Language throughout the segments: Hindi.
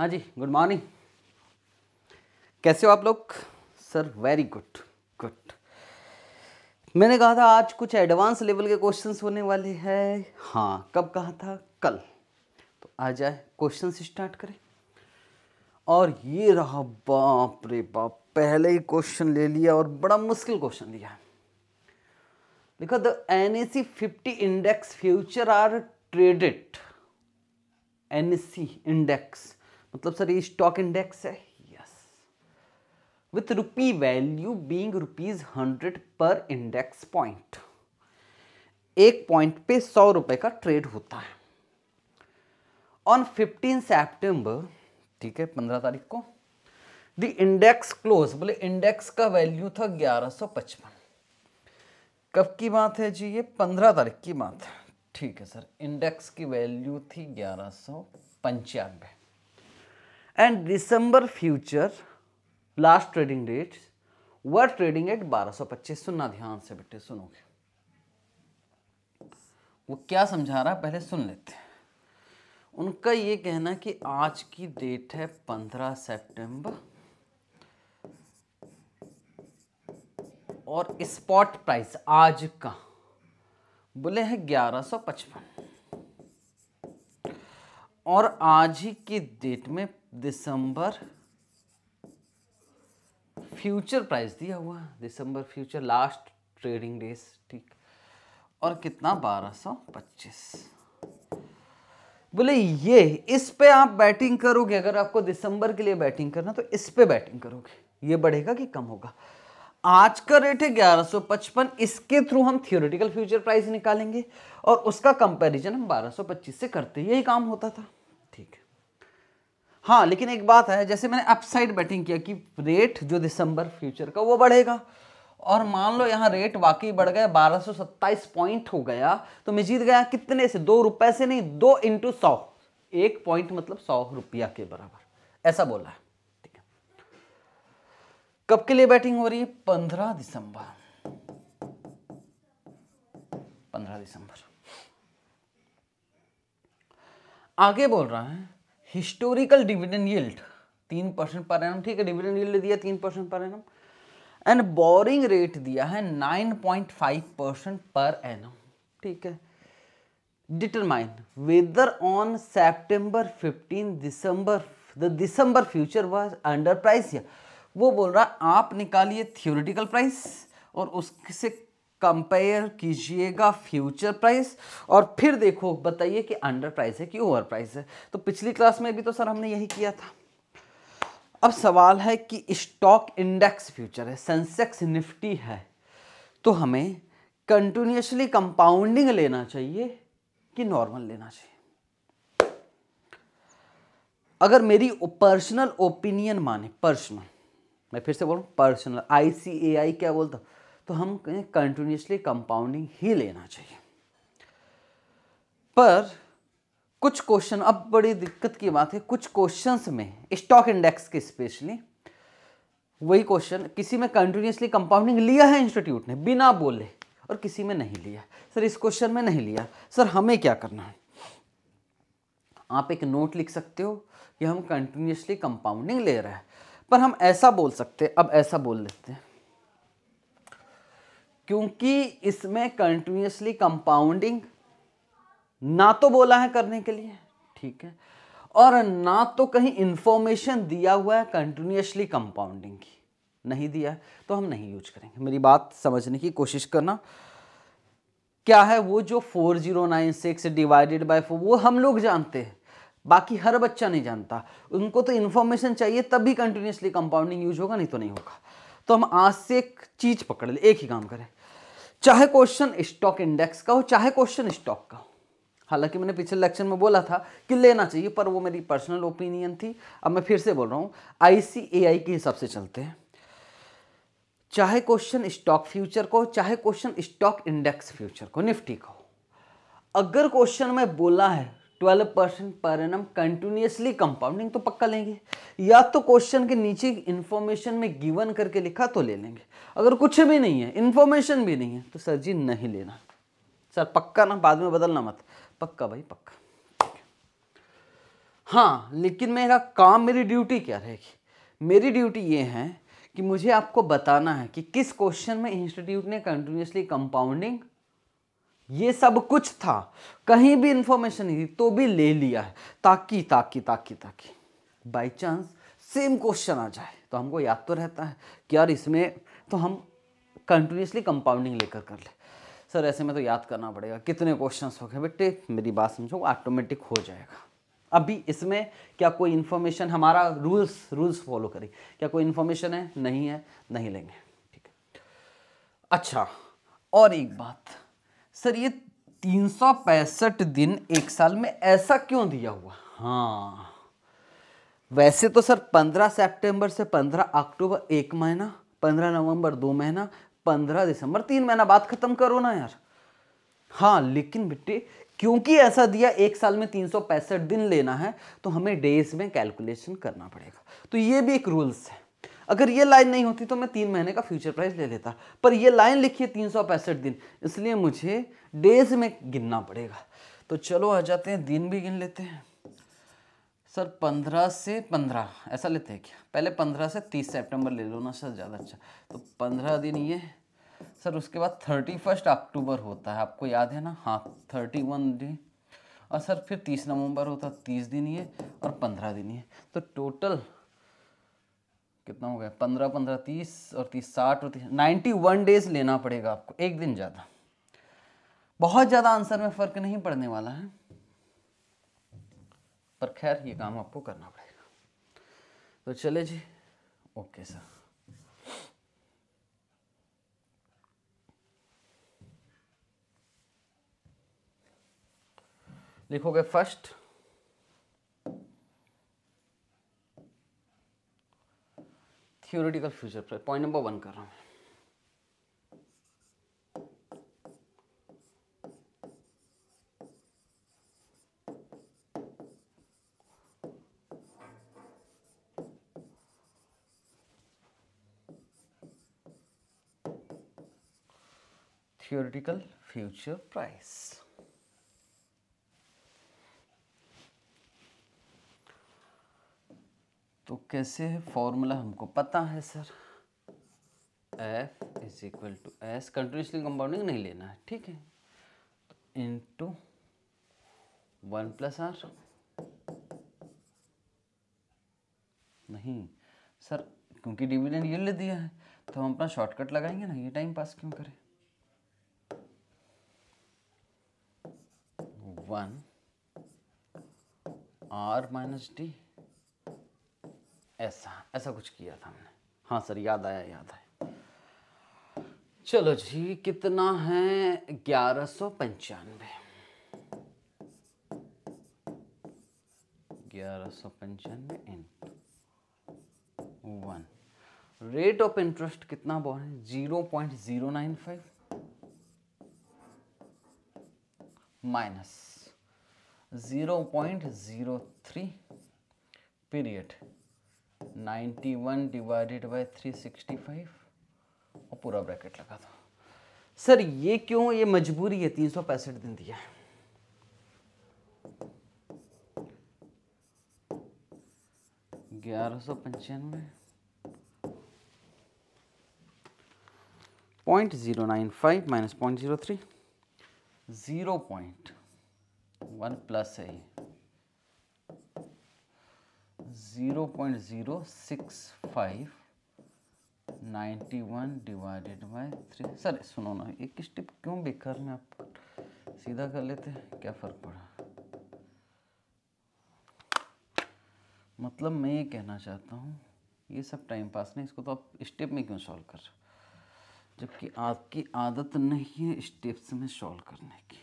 हाँ जी गुड मॉर्निंग कैसे हो आप लोग सर वेरी गुड गुड मैंने कहा था आज कुछ एडवांस लेवल के क्वेश्चंस होने वाले हैं हाँ कब कहा था कल तो आ जाए क्वेश्चन स्टार्ट करें और ये रहा बाप रे बाप पहले ही क्वेश्चन ले लिया और बड़ा मुश्किल क्वेश्चन लिया देखो the N A C fifty index future are traded N A C index मतलब सर ये स्टॉक इंडेक्स है yes with rupee value being rupees hundred पर इंडेक्स पॉइंट एक पॉइंट पे सौ रुपए का ट्रेड होता है ऑन फिफ्टीन सेप्टेम्बर ठीक है पंद्रह तारीख को द इंडेक्स क्लोज बोले इंडेक्स का वैल्यू था ग्यारह सौ पचपन कब की बात है जी ये पंद्रह तारीख की बात है ठीक है सर इंडेक्स की वैल्यू थी ग्यारह सौ पंचानवे and December future last trading dates were trading at 1225 सुनना ध्यान से बेटे सुनोगे वो क्या समझा रहा पहले सुन लेते हैं उनका ये कहना कि आज की डेट है 15 सितंबर और स्पॉट प्राइस आज का बोले है 1155 और आज ही की डेट में दिसंबर फ्यूचर प्राइस दिया हुआ दिसंबर फ्यूचर लास्ट ट्रेडिंग डेज ठीक और कितना बारह सौ पच्चीस बोले ये इस पे आप बैटिंग करोगे अगर आपको दिसंबर के लिए बैटिंग करना तो इस पे बैटिंग करोगे ये बढ़ेगा कि कम होगा आज का रेट है 1155 इसके थ्रू हम थियोरिटिकल फ्यूचर प्राइस निकालेंगे और उसका कंपैरिजन हम 1225 से करते यही काम होता था हाँ लेकिन एक बात है जैसे मैंने अपसाइड बैटिंग किया कि रेट जो दिसंबर फ्यूचर का वो बढ़ेगा और मान लो यहाँ रेट वाकई बढ़ गया बारह पॉइंट हो गया तो मैं जीत गया कितने से दो रुपए से नहीं दो इंटू सौ एक पॉइंट मतलब सौ रुपया के बराबर ऐसा बोला है ठीक है कब के लिए बैटिंग हो रही है पंद्रह दिसंबर पंद्रह दिसंबर आगे बोल रहा है हिस्टोरिकल डिविडेंड यील्ड तीन परसेंट पर एनम ठीक है डिविडेंड यील्ड दिया तीन percent per annum and boring rate दिया है नाइन पॉइंट फाइव परसेंट पर एनम ठीक है determine whether on September fifteen December the December future was under price या वो बोल रहा आप निकालिए थियोरिटिकल प्राइस और उससे कंपेयर कीजिएगा फ्यूचर प्राइस और फिर देखो बताइए कि अंडर प्राइस है कि ओवर प्राइस है तो पिछली क्लास में भी तो सर हमने यही किया था अब सवाल है कि स्टॉक इंडेक्स फ्यूचर है सेंसेक्स निफ्टी है तो हमें कंटिन्यूसली कंपाउंडिंग लेना चाहिए कि नॉर्मल लेना चाहिए अगर मेरी पर्सनल ओपिनियन माने पर्सनल मैं फिर से बोलूँ पर्सनल आई आई क्या बोलता हूँ तो हम कंटिन्यूसली कंपाउंडिंग ही लेना चाहिए पर कुछ क्वेश्चन अब बड़ी दिक्कत की बात है कुछ क्वेश्चंस में स्टॉक इंडेक्स के स्पेशली वही क्वेश्चन किसी में कंटिन्यूसली कंपाउंडिंग लिया है इंस्टीट्यूट ने बिना बोले और किसी में नहीं लिया सर इस क्वेश्चन में नहीं लिया सर हमें क्या करना है आप एक नोट लिख सकते हो कि हम कंटिन्यूसली कंपाउंडिंग ले रहे हैं पर हम ऐसा बोल सकते हैं अब ऐसा बोल लेते हैं क्योंकि इसमें कंटिन्यूसली कंपाउंडिंग ना तो बोला है करने के लिए ठीक है और ना तो कहीं इन्फॉर्मेशन दिया हुआ है कंटिन्यूसली कंपाउंडिंग की नहीं दिया है तो हम नहीं यूज करेंगे मेरी बात समझने की कोशिश करना क्या है वो जो 4096 डिवाइडेड बाय फोर वो हम लोग जानते हैं बाकी हर बच्चा नहीं जानता उनको तो इन्फॉर्मेशन चाहिए तब भी कंटिन्यूसली कंपाउंडिंग यूज होगा नहीं तो नहीं होगा तो हम आज से एक चीज़ पकड़ ले एक ही काम करें चाहे क्वेश्चन स्टॉक इंडेक्स का हो चाहे क्वेश्चन स्टॉक का हो हालांकि मैंने पिछले लेक्चर में बोला था कि लेना चाहिए पर वो मेरी पर्सनल ओपिनियन थी अब मैं फिर से बोल रहा हूँ आई के हिसाब से चलते हैं चाहे क्वेश्चन स्टॉक फ्यूचर को चाहे क्वेश्चन स्टॉक इंडेक्स फ्यूचर को निफ्टी को अगर क्वेश्चन में बोला है ट्वेल्व परसेंट पर एनम कंटिन्यूसली कंपाउंडिंग तो पक्का लेंगे या तो क्वेश्चन के नीचे इन्फॉर्मेशन में गिवन करके लिखा तो ले लेंगे अगर कुछ भी नहीं है इन्फॉर्मेशन भी नहीं है तो सर जी नहीं लेना सर पक्का ना बाद में बदलना मत पक्का भाई पक्का हाँ लेकिन मेरा काम मेरी ड्यूटी क्या रहेगी मेरी ड्यूटी ये है कि मुझे आपको बताना है कि किस क्वेश्चन में इंस्टीट्यूट ने कंटिन्यूसली कंपाउंडिंग ये सब कुछ था कहीं भी इंफॉर्मेशन नहीं थी तो भी ले लिया है ताकि ताकि ताकि ताकि बाई चांस सेम क्वेश्चन आ जाए तो हमको याद तो रहता है कि यार इसमें तो हम कंटिन्यूसली कंपाउंडिंग लेकर कर ले सर ऐसे में तो याद करना पड़ेगा कितने क्वेश्चंस हो गए बेटे मेरी बात समझो ऑटोमेटिक हो जाएगा अभी इसमें क्या कोई इन्फॉर्मेशन हमारा रूल्स रूल्स फॉलो करें क्या कोई इन्फॉर्मेशन है नहीं है नहीं लेंगे ठीक है अच्छा और एक बात सर ये तीन सौ पैंसठ दिन एक साल में ऐसा क्यों दिया हुआ हाँ वैसे तो सर पंद्रह सितंबर से पंद्रह अक्टूबर एक महीना पंद्रह नवंबर दो महीना पंद्रह दिसंबर तीन महीना बात खत्म करो ना यार हाँ लेकिन बेटे क्योंकि ऐसा दिया एक साल में तीन सौ पैंसठ दिन लेना है तो हमें डेज में कैलकुलेशन करना पड़ेगा तो ये भी एक रूल्स है अगर ये लाइन नहीं होती तो मैं तीन महीने का फ्यूचर प्राइस ले लेता पर ये लाइन लिखी है तीन दिन इसलिए मुझे डेज में गिनना पड़ेगा तो चलो आ जाते हैं दिन भी गिन लेते हैं सर पंद्रह से पंद्रह ऐसा लेते हैं क्या पहले पंद्रह से तीस सेप्टेम्बर ले लो ना सर ज़्यादा अच्छा तो पंद्रह दिन ये सर उसके बाद थर्टी फर्स्ट अक्टूबर होता है आपको याद है ना हाँ थर्टी वन डे और सर फिर तीस नवंबर होता है तीस दिन ये और पंद्रह दिन ये तो टोटल कितना हो गया पंद्रह पंद्रह तीस और तीस साठ और तीस नाइन्टी वन डेज लेना पड़ेगा आपको एक दिन ज़्यादा बहुत ज़्यादा आंसर में फ़र्क नहीं पड़ने वाला है पर खैर ये काम आपको करना पड़ेगा तो चले जी ओके सर लिखोगे first theoretical future price point number one कर रहा हूँ थियोरिटिकल फ्यूचर प्राइस तो कैसे है फॉर्मूला हमको पता है sir F is equal to S continuously compounding नहीं लेना है ठीक है तो into one plus R नहीं सर क्योंकि डिविडेंड ये ले दिया है तो हम अपना शॉर्टकट लगाएंगे ना ये टाइम पास क्यों करें वन आर माइनस डी ऐसा ऐसा कुछ किया था हमने हाँ सर याद आया याद आया चलो जी कितना है ग्यारह सौ पंचानवे ग्यारह सौ पंचानवे in one rate of interest कितना बोल है zero point zero nine five minus zero point zero three period ninety one divided by three sixty five और पूरा ब्रैकेट लगा दो सर ये क्यों ये मजबूरी है तीन सौ पैंसठ दिन दिया ग्यारह सौ पंचानवे point zero nine five minus point zero three zero point one plus है ये zero point zero six five ninety one divided by three sir सुनो ना एक स्टेप क्यों बेकार में आप सीधा कर लेते हैं क्या फ़र्क पड़ा मतलब मैं ये कहना चाहता हूँ ये सब टाइम पास नहीं इसको तो आप स्टेप में क्यों सॉल्व कर रहे हो जबकि आपकी आदत नहीं है स्टेप्स में सॉल्व करने की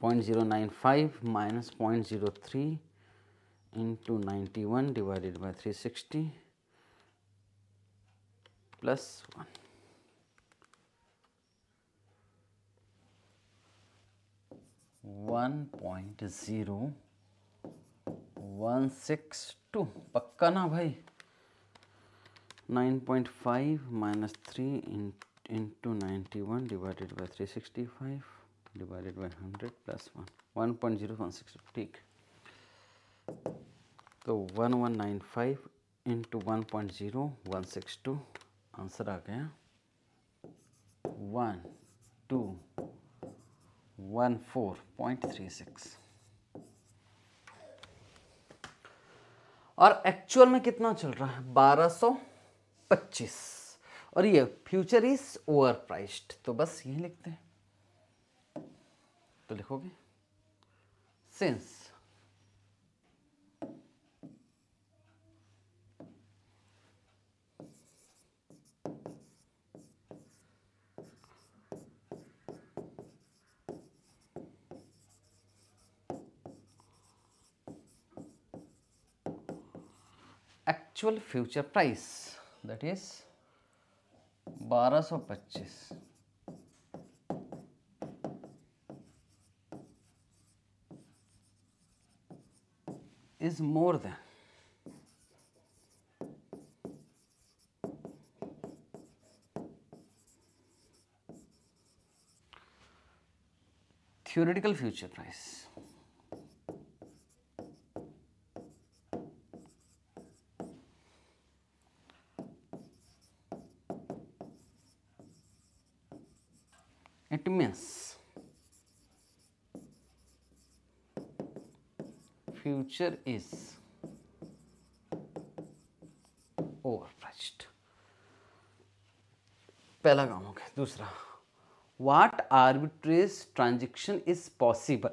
point zero nine five minus point zero three into 91 divided by 360 plus 1 1.0 one one point zero one six two. two pakka na bhai nine point five minus three into ninety one divided by three sixty five divided by hundred plus one one point zero one six two. तो one one nine five into one point zero one six two answer आ गया one two one four point three six और एक्चुअल में कितना चल रहा है बारह सौ पच्चीस और ये फ्यूचर इज ओवर प्राइस्ड तो बस यही लिखते हैं तो लिखोगे since actual future price that is 1225 is more than theoretical future price picture is overpriced पहला काम हो गया दूसरा what arbitrage transaction is possible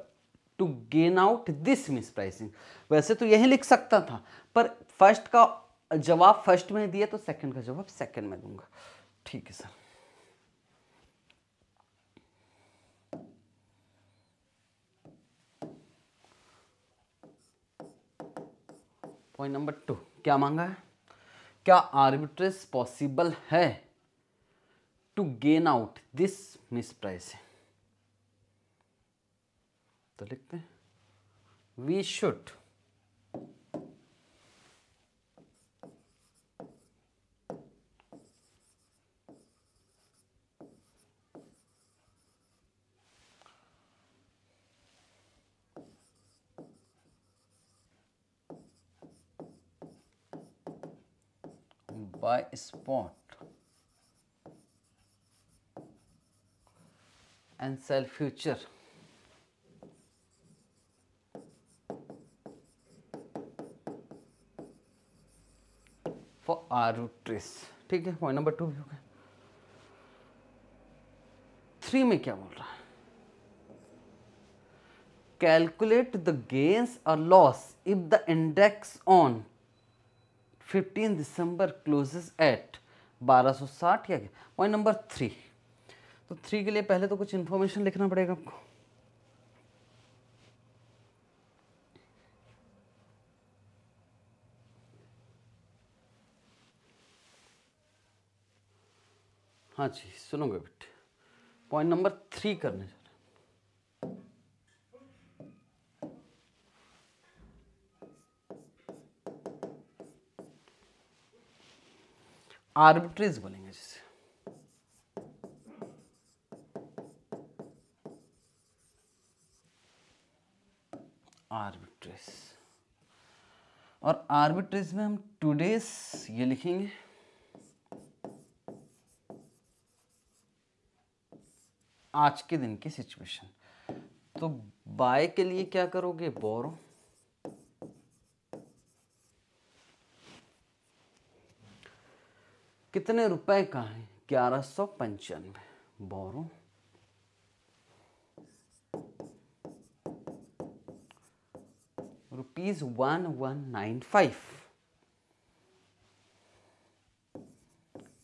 to gain out this mispricing वैसे तो यही लिख सकता था पर फर्स्ट का जवाब फर्स्ट में दिया तो सेकंड का जवाब सेकंड में दूंगा ठीक है सर पॉइंट नंबर टू क्या मांगा है क्या आर्बिट्रेज पॉसिबल है to gain out this misprice तो लिखते हैं we should spot and sell future for R trace ठीक है पॉइंट नंबर टू भी हो गया थ्री में क्या बोल रहा है कैलकुलेट द गेंस और loss if the index on fifteen December closes at 1260 या क्या पॉइंट नंबर थ्री तो थ्री के लिए पहले तो कुछ इन्फॉर्मेशन लिखना पड़ेगा आपको हाँ जी सुनोगे बेटे पॉइंट नंबर थ्री करने आर्बिट्रेज बोलेंगे जिसे आर्बिट्रेज और आर्बिट्रेज में हम टूडेज ये लिखेंगे आज के दिन की सिचुएशन तो बाय के लिए क्या करोगे बोरो कितने रुपए का है ग्यारह सौ पंचानवे borrow rupees one one nine five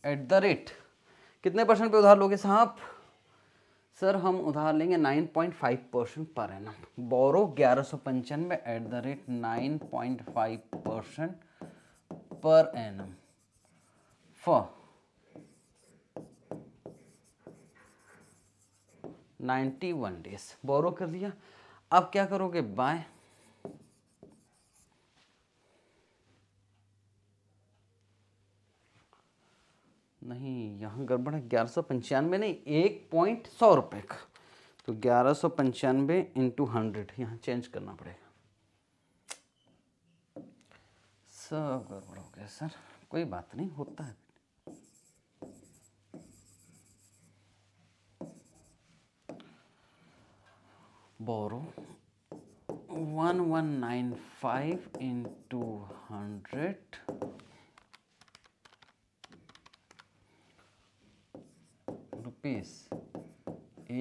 at the rate कितने परसेंट पे उधार लोगे साहब सर हम उधार लेंगे nine point five percent per annum borrow ग्यारह सौ पंचानवे at the rate nine point five percent पर एनम for 91 डेज बोरो कर लिया अब क्या करोगे बाय नहीं यहाँ गड़बड़ है ग्यारह सौ पंचानवे नहीं एक पॉइंट सौ रुपये का तो ग्यारह सौ पंचानवे इंटू हंड्रेड यहाँ चेंज करना पड़ेगा सब गड़बड़ हो गया सर कोई बात नहीं होता है borrow 1195 into 100 रुपीस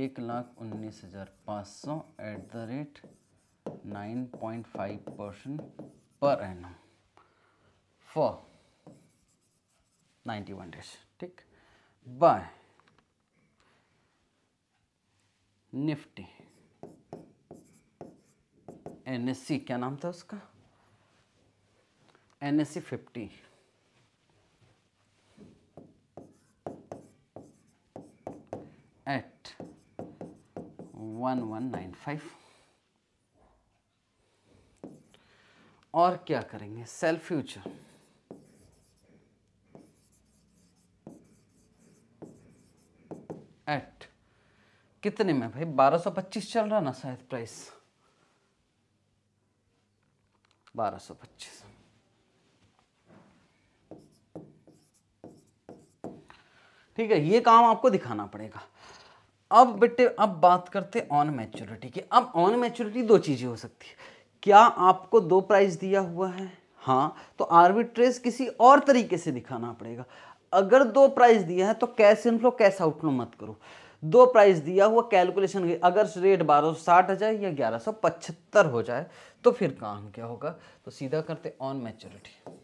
एक लाख उन्नीस हजार पाँच सौ at the rate nine point five percent पर annum for ninety one days ठीक buy Nifty N S C क्या नाम था उसका N S C fifty at one one nine five और क्या करेंगे सेल फ्यूचर एट कितने में भाई बारह सौ पच्चीस चल रहा ना शायद प्राइस बारह ठीक है ये काम आपको दिखाना पड़ेगा अब बेटे अब बात करते ऑन मैच्योरिटी की अब ऑन मैच्योरिटी दो चीज़ें हो सकती है क्या आपको दो प्राइस दिया हुआ है हाँ तो आर्बिट्रेज किसी और तरीके से दिखाना पड़ेगा अगर दो प्राइस दिया है तो कैश इनफ्लो कैश आउटफ्लो मत करो दो प्राइस दिया हुआ कैलकुलेशन अगर रेट बारह सौ साठ आ जाए या ग्यारह सौ पचहत्तर हो जाए तो फिर काम क्या होगा तो सीधा करते ऑन मैच्योरिटी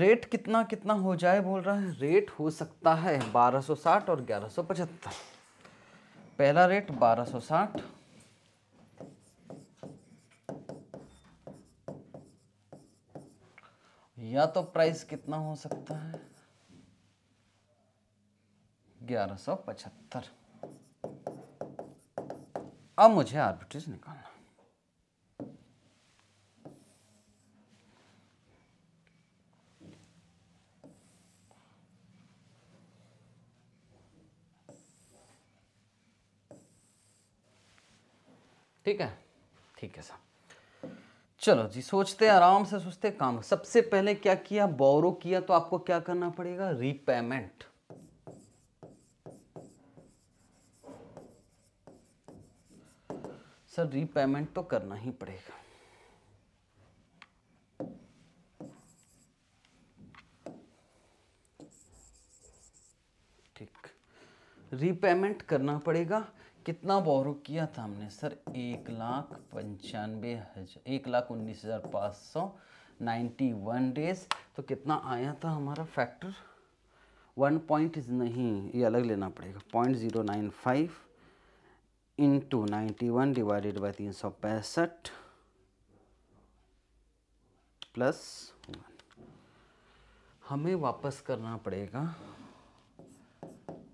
रेट कितना कितना हो जाए बोल रहा है रेट हो सकता है बारह साठ और ग्यारह पचहत्तर पहला रेट बारह साठ या तो प्राइस कितना हो सकता है ग्यारह सौ पचहत्तर अब मुझे आर्बिट्रेज निकालना ठीक है ठीक है साहब चलो जी सोचते हैं आराम से सोचते हैं काम सबसे पहले क्या किया बोरो किया तो आपको क्या करना पड़ेगा रिपेमेंट सर रीपेमेंट तो करना ही पड़ेगा ठीक रीपेमेंट करना पड़ेगा कितना बोरो किया था हमने सर एक लाख पंचानवे हज़ार एक लाख उन्नीस हज़ार पाँच सौ नाइन्टी वन डेज तो कितना आया था हमारा फैक्टर वन पॉइंट नहीं ये अलग लेना पड़ेगा point zero nine five into ninety one divided by तीन सौ पैंसठ प्लस हमें वापस करना पड़ेगा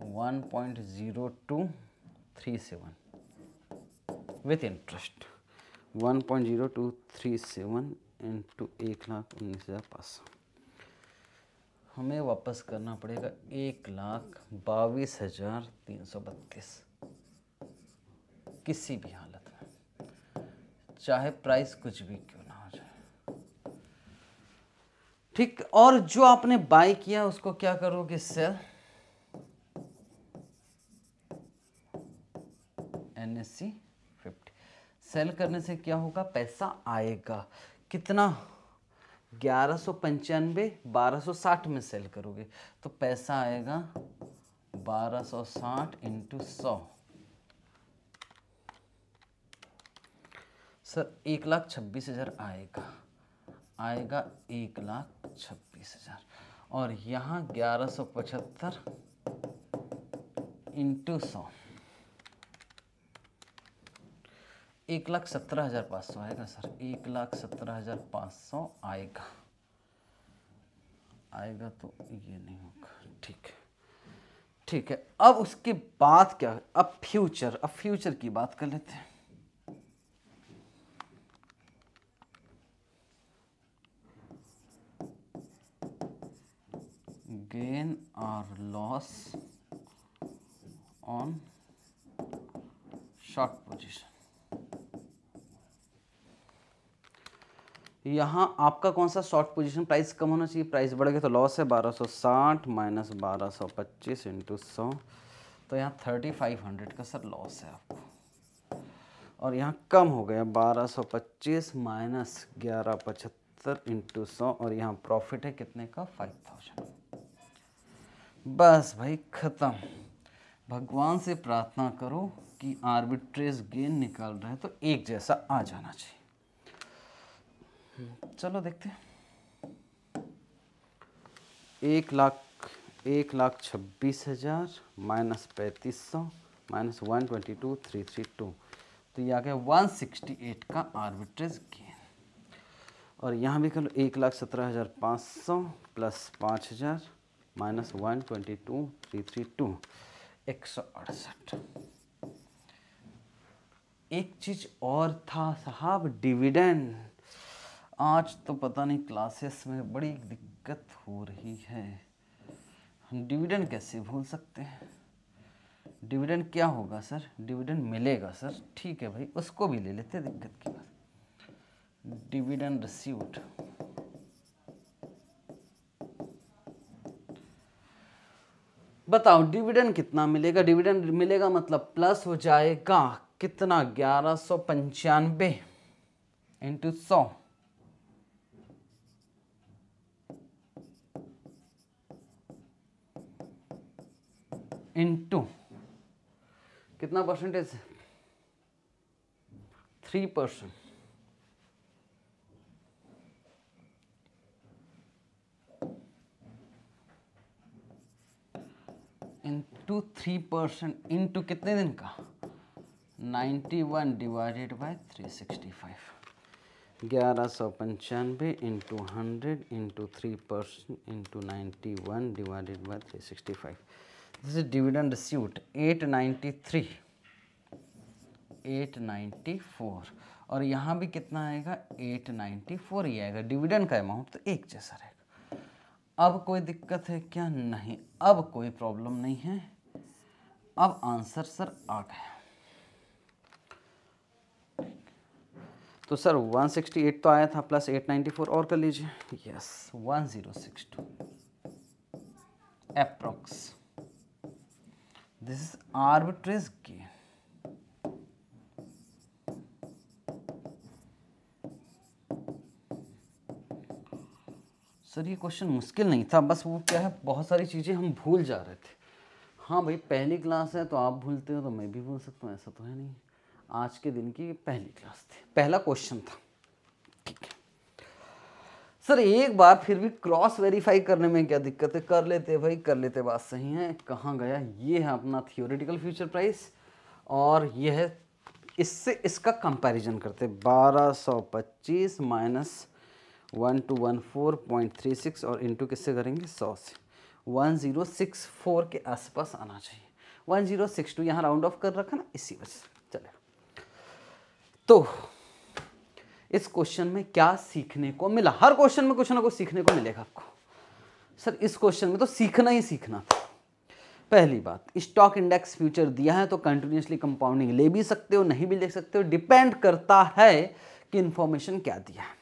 one point zero two three seven with interest one point zero two three seven into एक लाख उन्नीस हज़ार पाँच सौ हमें वापस करना पड़ेगा एक लाख बाईस हज़ार तीन सौ बत्तीस किसी भी हालत में चाहे प्राइस कुछ भी क्यों ना हो जाए ठीक और जो आपने बाय किया उसको क्या करोगे सेल सेल करने से क्या होगा पैसा आएगा कितना ग्यारह सौ पंचानवे बारह सो साठ में सेल करोगे तो पैसा आएगा बारह सौ साठ इंटू सौ सर एक लाख छब्बीस हज़ार आएगा आएगा एक लाख छब्बीस हज़ार और यहाँ ग्यारह सौ पचहत्तर इंटू सौ एक लाख सत्रह हज़ार पाँच सौ आएगा सर एक लाख सत्रह हज़ार पाँच सौ आएगा आएगा तो ये नहीं होगा ठीक है ठीक है अब उसके बाद क्या अब फ्यूचर अब फ्यूचर की बात कर लेते हैं गेन और लॉस ऑन शॉर्ट पोजीशन यहाँ आपका कौन सा शॉर्ट पोजीशन प्राइस कम होना चाहिए प्राइस बढ़ गया तो लॉस है बारह सौ साठ माइनस बारह सौ पच्चीस इंटू सौ तो यहाँ थर्टी फाइव हंड्रेड का सर लॉस है आपको और यहाँ कम हो गया बारह सौ पच्चीस माइनस ग्यारह पचहत्तर इंटू सौ और यहाँ प्रॉफिट है कितने का फाइव थाउजेंड बस भाई ख़त्म भगवान से प्रार्थना करो कि आर्बिट्रेज गेन निकाल रहे तो एक जैसा आ जाना चाहिए चलो देखते एक लाख एक लाख छब्बीस हज़ार माइनस पैंतीस सौ minus one twenty two three three two तो ये आ गया वन सिक्सटी एट का आर्बिट्रेज गेन और यहाँ भी कर लो एक लाख सत्रह हज़ार पाँच सौ प्लस पाँच हज़ार minus one twenty two three three two एक सौ अड़सठ एक चीज़ और था साहब डिविडेंड आज तो पता नहीं क्लासेस में बड़ी दिक्कत हो रही है हम डिविडेंड कैसे भूल सकते हैं डिविडेंड क्या होगा सर डिविडेंड मिलेगा सर ठीक है भाई उसको भी ले लेते दिक्कत की बात डिविडेंड रिसीव्ड बताओ डिविडेंड कितना मिलेगा डिविडेंड मिलेगा मतलब प्लस हो जाएगा कितना ग्यारह सौ पंचानबे इंटू सौ इंटू कितना percentage three percent into three percent into कितने दिन का ninety one divided by three sixty five ग्यारह सौ पंचानवे into hundred into three percent into ninety one divided by three sixty five this is three eight 893 894 और यहाँ भी कितना आएगा 894 ही आएगा डिविडेंड का अमाउंट तो एक जैसा रहेगा अब कोई दिक्कत है क्या नहीं अब कोई प्रॉब्लम नहीं है अब आंसर सर आ गया तो सर 168 तो आया था प्लस 894 और कर लीजिए yes 1062 approx this is arbitrage gain sir ये क्वेश्चन मुश्किल नहीं था बस वो क्या है बहुत सारी चीज़ें हम भूल जा रहे थे हाँ भाई पहली क्लास है तो आप भूलते हो तो मैं भी भूल सकता हूँ ऐसा तो है नहीं आज के दिन की पहली क्लास थी पहला क्वेश्चन था सर एक बार फिर भी क्रॉस वेरीफाई करने में क्या दिक्कत है कर लेते भाई कर लेते बात सही है कहाँ गया ये है अपना थियोरिटिकल फ्यूचर प्राइस और ये है इससे इसका कंपैरिजन करते बारह सौ पच्चीस minus one two one four point three six और इनटू किससे करेंगे सौ से वन ज़ीरो सिक्स फोर के आसपास आना चाहिए वन ज़ीरो सिक्स टू यहाँ राउंड ऑफ कर रखा ना इसी वजह से चले तो इस क्वेश्चन में क्या सीखने को मिला हर क्वेश्चन में कुछ ना कुछ सीखने को मिलेगा आपको सर इस क्वेश्चन में तो सीखना ही सीखना था पहली बात स्टॉक इंडेक्स फ्यूचर दिया है तो कंटिन्यूसली कंपाउंडिंग ले भी सकते हो नहीं भी ले सकते हो डिपेंड करता है कि इन्फॉर्मेशन क्या दिया है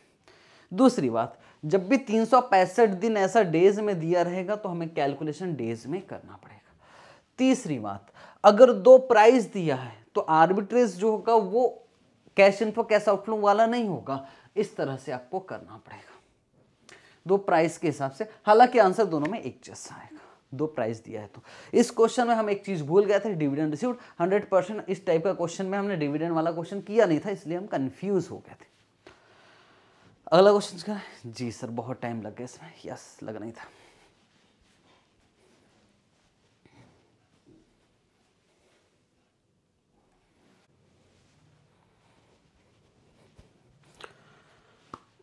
दूसरी बात जब भी तीन दिन ऐसा डेज में दिया रहेगा तो हमें कैलकुलेशन डेज में करना पड़ेगा तीसरी बात अगर दो प्राइस दिया है तो आर्बिट्रेज जो होगा वो कैश इनफ्लो कैश आउटफ्लो वाला नहीं होगा इस तरह से आपको करना पड़ेगा दो प्राइस के हिसाब से हालांकि आंसर दोनों में एक जैसा आएगा दो प्राइस दिया है तो इस क्वेश्चन में हम एक चीज भूल गए थे डिविडेंड रिसीव्ड 100 परसेंट इस टाइप का क्वेश्चन में हमने डिविडेंड वाला क्वेश्चन किया नहीं था इसलिए हम कंफ्यूज हो गए थे अगला क्वेश्चन जी सर बहुत टाइम लग गया इसमें यस लग नहीं था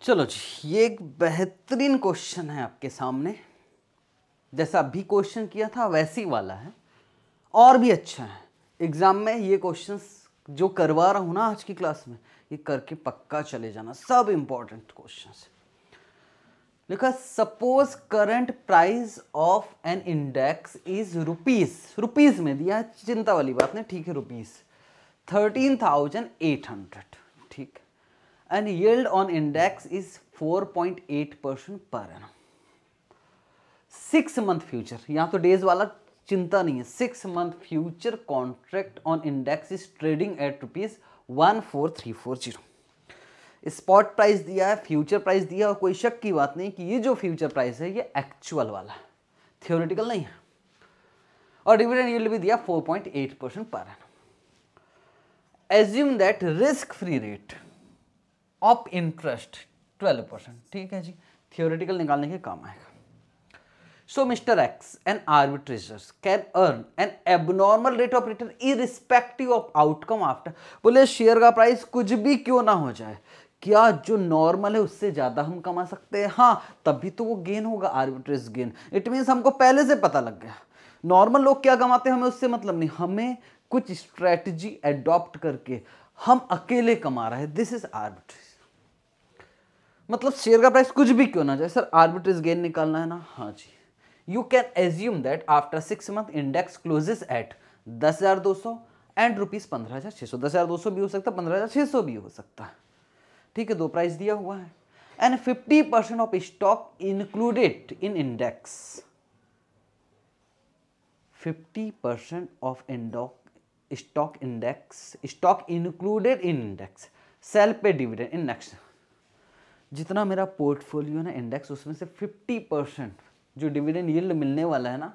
चलो जी ये एक बेहतरीन क्वेश्चन है आपके सामने जैसा अभी क्वेश्चन किया था वैसी वाला है और भी अच्छा है एग्ज़ाम में ये क्वेश्चन जो करवा रहा हूँ ना आज की क्लास में ये करके पक्का चले जाना सब इंपॉर्टेंट क्वेश्चन लिखा suppose current price of an index is rupees rupees में दिया चिंता वाली बात नहीं ठीक है rupees thirteen thousand eight hundred ठीक है and yield on index is 4.8% per annum. Six month future, यहाँ तो days वाला चिंता नहीं है six month future contract on index is trading at rupees one spot price दिया है फ्यूचर प्राइस दिया और कोई शक की बात नहीं कि ये जो फ्यूचर प्राइस है ये एक्चुअल वाला है थियोरिटिकल नहीं है और डिविडेंड यील्ड भी दिया 4.8 परसेंट पर assume that risk free rate of interest twelve percent ठीक है जी थियोरेटिकल निकालने के काम आएगा so mister X an arbitrageurs can earn an abnormal rate of return irrespective of outcome after बोले शेयर का प्राइस कुछ भी क्यों ना हो जाए क्या जो नॉर्मल है उससे ज़्यादा हम कमा सकते हैं हाँ तभी तो वो गेन होगा आर्बिट्रेज गेन इट मीन्स हमको पहले से पता लग गया नॉर्मल लोग क्या कमाते हैं हमें उससे मतलब नहीं हमें कुछ स्ट्रैटेजी एडॉप्ट करके हम अकेले कमा रहे हैं दिस इज आर्बिट्रेज मतलब शेयर का प्राइस कुछ भी क्यों ना जाए सर आर्बिट्रेज गेन निकालना है ना हाँ जी you can assume that after six month index closes at दस हज़ार दो सौ एंड रुपीज़ पंद्रह हज़ार छः सौ दस हज़ार दो सौ भी हो सकता है पंद्रह हज़ार छः सौ भी हो सकता है ठीक है दो प्राइस दिया हुआ है and fifty percent of stock included in index fifty percent of index stock index stock included in index shall pay dividend in next जितना मेरा पोर्टफोलियो ना इंडेक्स उसमें से 50 परसेंट जो डिविडेंड यील्ड मिलने वाला है ना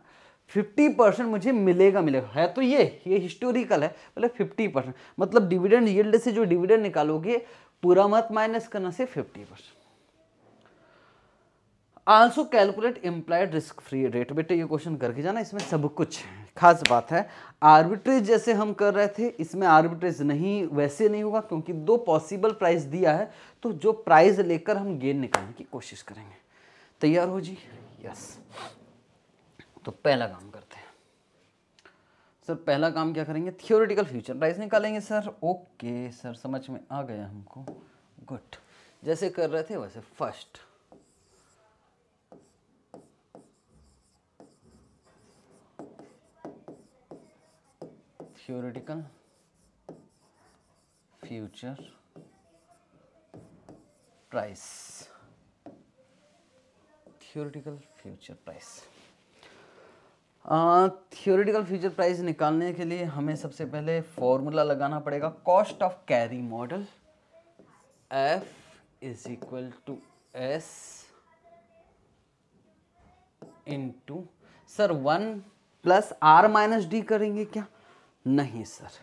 50 परसेंट मुझे मिलेगा मिलेगा है तो ये ये हिस्टोरिकल है मतलब 50 परसेंट मतलब डिविडेंड यील्ड से जो डिविडेंड निकालोगे पूरा मत माइनस करना से 50 percent also calculate employed risk free rate बेटे ये क्वेश्चन करके जाना इसमें सब कुछ है खास बात है आर्बिट्रेज जैसे हम कर रहे थे इसमें आर्बिट्रेज नहीं वैसे नहीं होगा क्योंकि दो पॉसिबल प्राइस दिया है तो जो प्राइस लेकर हम गेन निकालने की कोशिश करेंगे तैयार हो जी यस तो पहला काम करते हैं सर पहला काम क्या करेंगे थियोरिटिकल फ्यूचर प्राइस निकालेंगे सर ओके सर समझ में आ गया हमको गुड जैसे कर रहे थे वैसे first theoretical future price theoretical future price theoretical future price निकालने के लिए हमें सबसे पहले फॉर्मूला लगाना पड़ेगा cost of carry model F is equal to S into sir one plus R minus D करेंगे क्या नहीं सर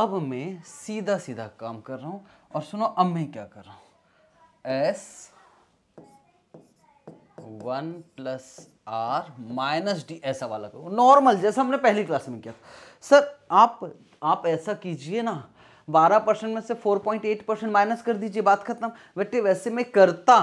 अब मैं सीधा सीधा काम कर रहा हूँ और सुनो अब मैं क्या कर रहा हूँ S one plus R minus D ऐसा वाला करो नॉर्मल जैसा हमने पहली क्लास में किया सर आप आप ऐसा कीजिए ना बारह परसेंट में से four point eight percent minus कर दीजिए बात खत्म बेटे वैसे मैं करता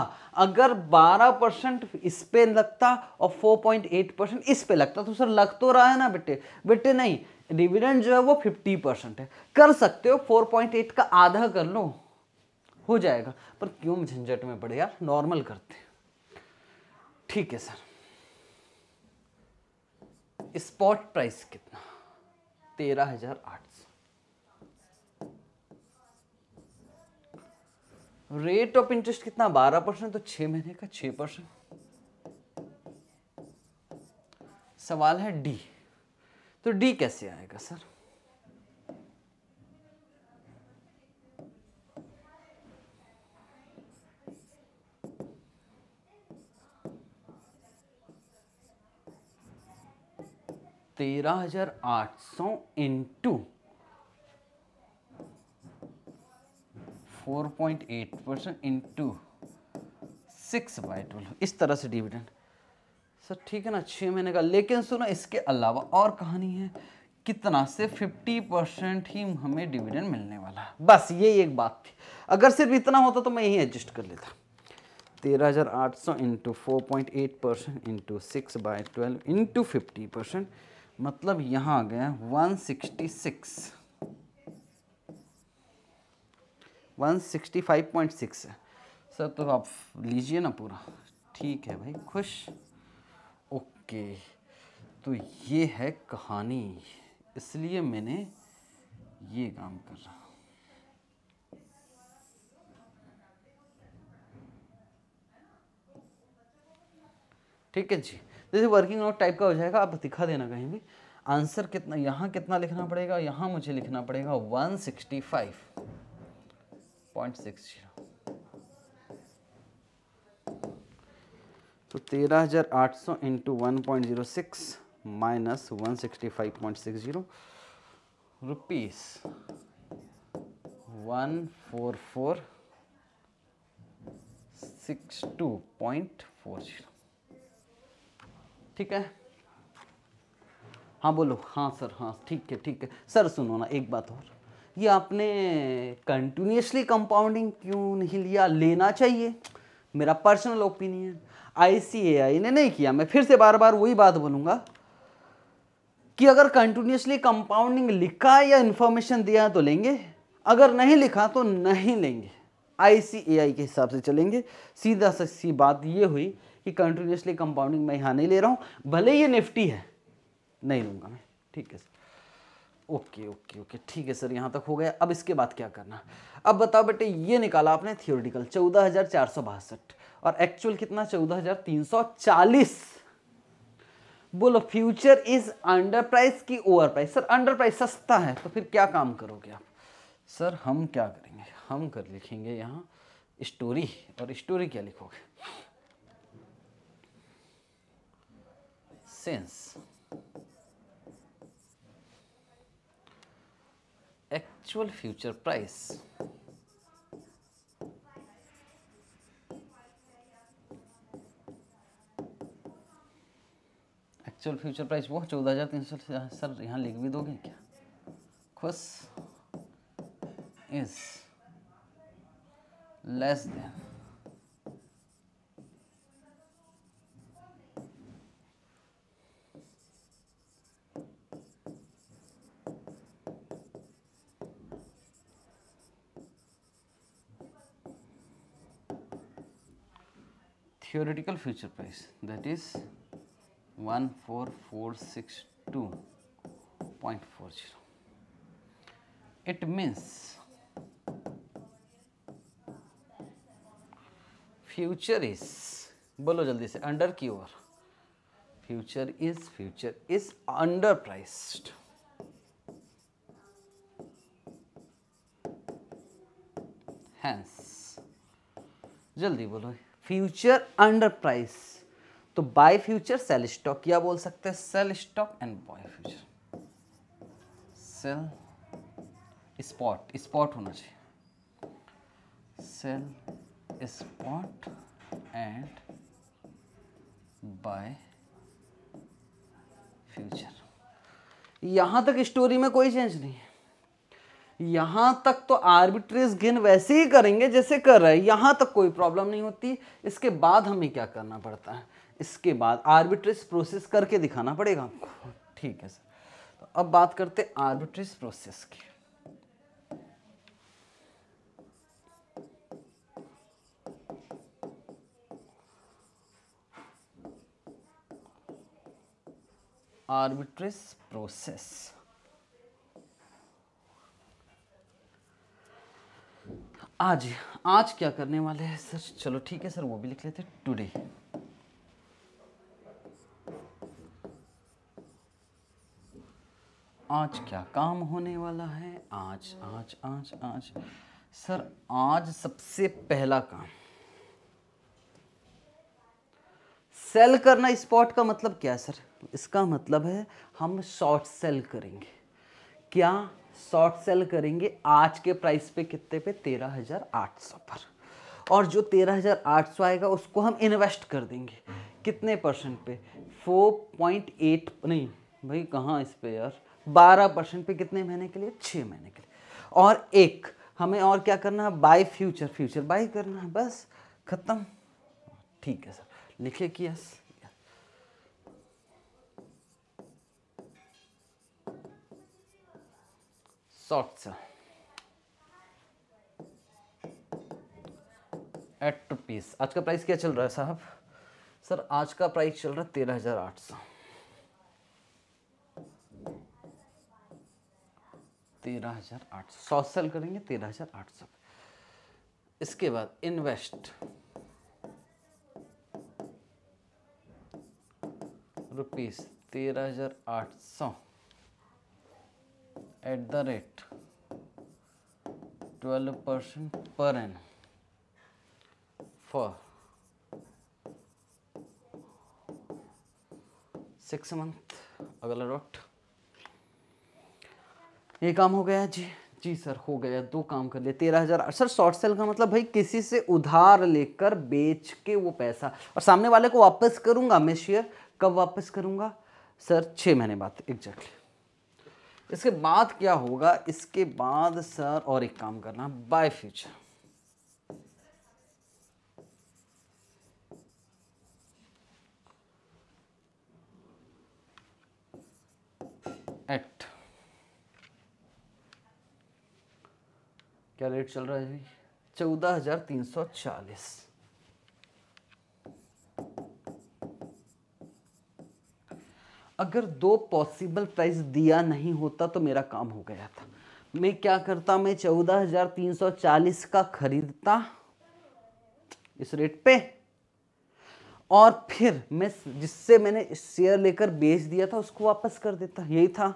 अगर बारह परसेंट इस पर लगता और फोर पॉइंट एट परसेंट इस पे लगता तो सर लग तो रहा है ना बेटे बेटे नहीं डिविडेंड जो है वो फिफ्टी परसेंट है कर सकते हो फोर पॉइंट एट का आधा कर लो हो जाएगा पर क्यों झंझट में पड़े यार नॉर्मल करते ठीक है सर स्पॉट प्राइस कितना तेरह हजार आठ सौ रेट ऑफ इंटरेस्ट कितना बारह परसेंट तो छह महीने का छह परसेंट सवाल है डी तो डी कैसे आएगा सर तेरह हजार आठ सौ into four point eight percent into six by twelve इस तरह से डिविडेंड सर ठीक है ना छः महीने का लेकिन सुनो इसके अलावा और कहानी है कितना से 50 परसेंट ही हमें डिविडेंड मिलने वाला है बस ये एक बात थी अगर सिर्फ इतना होता तो मैं यही एडजस्ट कर लेता तेरह हज़ार आठ सौ into four point eight by twelve into fifty मतलब यहाँ आ गया वन सिक्सटी सिक्स है सर तो आप लीजिए ना पूरा ठीक है भाई खुश ओके तो ये है कहानी इसलिए मैंने ये काम कर रहा ठीक है जी जैसे वर्किंग नोट टाइप का हो जाएगा आप दिखा देना कहीं भी आंसर कितना यहाँ कितना लिखना पड़ेगा यहाँ मुझे लिखना पड़ेगा one sixty five point six zero तो तेरह हज़ार आठ सौ into one point zero six minus one sixty five point six zero rupees one four four six two point four zero ठीक है हाँ बोलो हाँ सर हाँ ठीक है ठीक है सर सुनो ना एक बात और ये आपने कंटिन्यूसली कंपाउंडिंग क्यों नहीं लिया लेना चाहिए मेरा पर्सनल ओपिनियन आईसीएआई ने नहीं किया मैं फिर से बार बार वही बात बोलूँगा कि अगर कंटिन्यूसली कंपाउंडिंग लिखा या इंफॉर्मेशन दिया तो लेंगे अगर नहीं लिखा तो नहीं लेंगे आईसीएआई के हिसाब से चलेंगे सीधा सी बात ये हुई कि कंटिन्यूसली कंपाउंडिंग मैं यहाँ नहीं ले रहा हूँ भले ये निफ्टी है नहीं लूँगा मैं ठीक है सर ओके ओके ओके ठीक है सर यहाँ तक हो गया अब इसके बाद क्या करना अब बताओ बेटे ये निकाला आपने थियोरिटिकल चौदह हज़ार चार सौ बासठ और एक्चुअल कितना चौदह हज़ार तीन सौ चालीस बोलो फ्यूचर इज अंडर प्राइस की over price sir under price सस्ता है तो फिर क्या काम करोगे आप सर हम क्या करेंगे हम कर लिखेंगे यहाँ स्टोरी और स्टोरी क्या लिखोगे since actual future price. Actual future price वो चौदह हज़ार तीन सौ सर यहाँ लिख भी दोगे क्या खुश is less than theoretical future price that is 14462.40. It means future is बोलो जल्दी से अंडर की ओर future is future is under priced हैंस जल्दी बोलो फ्यूचर अंडर प्राइस तो बाय फ्यूचर सेल स्टॉक या बोल सकते हैं sell stock and buy future sell spot spot होना चाहिए sell spot and buy future यहां तक स्टोरी में कोई चेंज नहीं है यहां तक तो आर्बिट्रेज गेन वैसे ही करेंगे जैसे कर रहे हैं यहां तक कोई प्रॉब्लम नहीं होती इसके बाद हमें क्या करना पड़ता है इसके बाद आर्बिट्रेज प्रोसेस करके दिखाना पड़ेगा आपको ठीक है सर तो अब बात करते आर्बिट्रेज प्रोसेस की आर्बिट्रेज प्रोसेस आज आज क्या करने वाले हैं सर चलो ठीक है सर वो भी लिख लेते टुडे आज क्या काम होने वाला है आज आज आज आज सर आज सबसे पहला काम सेल करना स्पॉट का मतलब क्या है सर इसका मतलब है हम शॉर्ट सेल करेंगे क्या शॉर्ट सेल करेंगे आज के प्राइस पे कितने पे तेरह हज़ार आठ सौ पर और जो तेरह हज़ार आठ सौ आएगा उसको हम इन्वेस्ट कर देंगे कितने परसेंट पे फोर पॉइंट एट नहीं भाई कहाँ इस पे यार बारह परसेंट पे कितने महीने के लिए छः महीने के लिए और एक हमें और क्या करना है बाय फ्यूचर फ्यूचर बाय करना है बस ख़त्म ठीक है सर लिखे कि यस sorts एट रुपीज़ आज का प्राइस क्या चल रहा है साहब सर आज का प्राइस चल रहा है तेरह हज़ार आठ सौ तेरह हज़ार आठ सौ सेल करेंगे तेरह हज़ार आठ सौ इसके बाद इन्वेस्ट रुपीस तेरह हज़ार आठ सौ at the rate twelve percent per annum for six month अगला डॉट ये काम हो गया जी जी सर हो गया दो काम कर लिए तेरह हजार सर शॉर्ट सेल का मतलब भाई किसी से उधार लेकर बेच के वो पैसा और सामने वाले को वापस करूंगा मैं शेयर कब वापस करूंगा सर छह महीने बाद एग्जैक्टली इसके बाद क्या होगा इसके बाद सर और एक काम करना बाय फ्यूचर एक्ट क्या रेट चल रहा है जी चौदह हजार तीन सौ चालीस अगर दो पॉसिबल प्राइस दिया नहीं होता तो मेरा काम हो गया था मैं क्या करता मैं चौदह हज़ार तीन सौ चालीस का खरीदता इस रेट पे और फिर मैं जिससे मैंने शेयर लेकर बेच दिया था उसको वापस कर देता यही था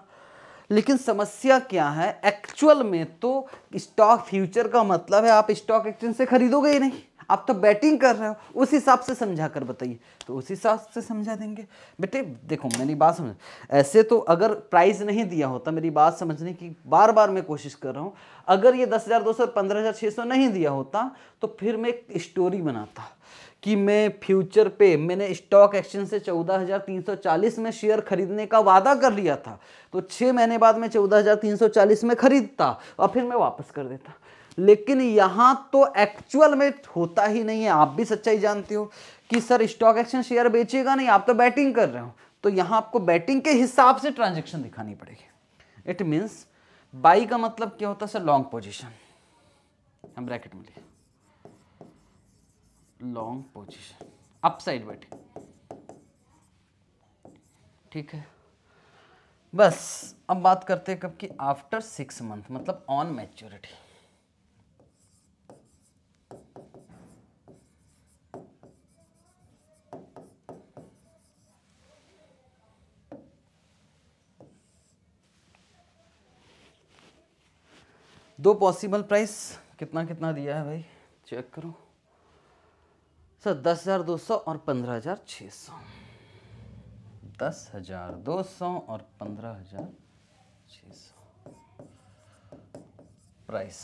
लेकिन समस्या क्या है एक्चुअल में तो स्टॉक फ्यूचर का मतलब है आप स्टॉक एक्सचेंज से खरीदोगे ही नहीं आप तो बैटिंग कर रहे हो उस हिसाब से समझा कर बताइए तो उस हिसाब से समझा देंगे बेटे देखो मेरी बात समझ ऐसे तो अगर प्राइज़ नहीं दिया होता मेरी बात समझने की बार बार मैं कोशिश कर रहा हूँ अगर ये दस हज़ार दो सौ पंद्रह हज़ार छः सौ नहीं दिया होता तो फिर मैं एक स्टोरी बनाता कि मैं फ्यूचर पे मैंने स्टॉक एक्सचेंज से चौदह हज़ार तीन सौ चालीस में शेयर खरीदने का वादा कर लिया था तो छः महीने बाद मैं चौदह हज़ार तीन सौ चालीस में खरीदता और फिर मैं वापस कर देता लेकिन यहाँ तो एक्चुअल में होता ही नहीं है आप भी सच्चाई जानते हो कि सर स्टॉक एक्सचेंज शेयर बेचेगा नहीं आप तो बैटिंग कर रहे हो तो यहाँ आपको बैटिंग के हिसाब से ट्रांजेक्शन दिखानी पड़ेगी इट मीन्स बाई का मतलब क्या होता है सर लॉन्ग पोजिशन हम ब्रैकेट में लिए लॉन्ग पोजिशन अपसाइड बैटिंग ठीक है बस अब बात करते हैं कब की आफ्टर सिक्स मंथ मतलब ऑन मैच्योरिटी दो पॉसिबल प्राइस कितना कितना दिया है भाई चेक करो सर दस हज़ार दो सौ और पंद्रह हज़ार छः सौ दस हज़ार दो सौ और पंद्रह हज़ार छः सौ प्राइस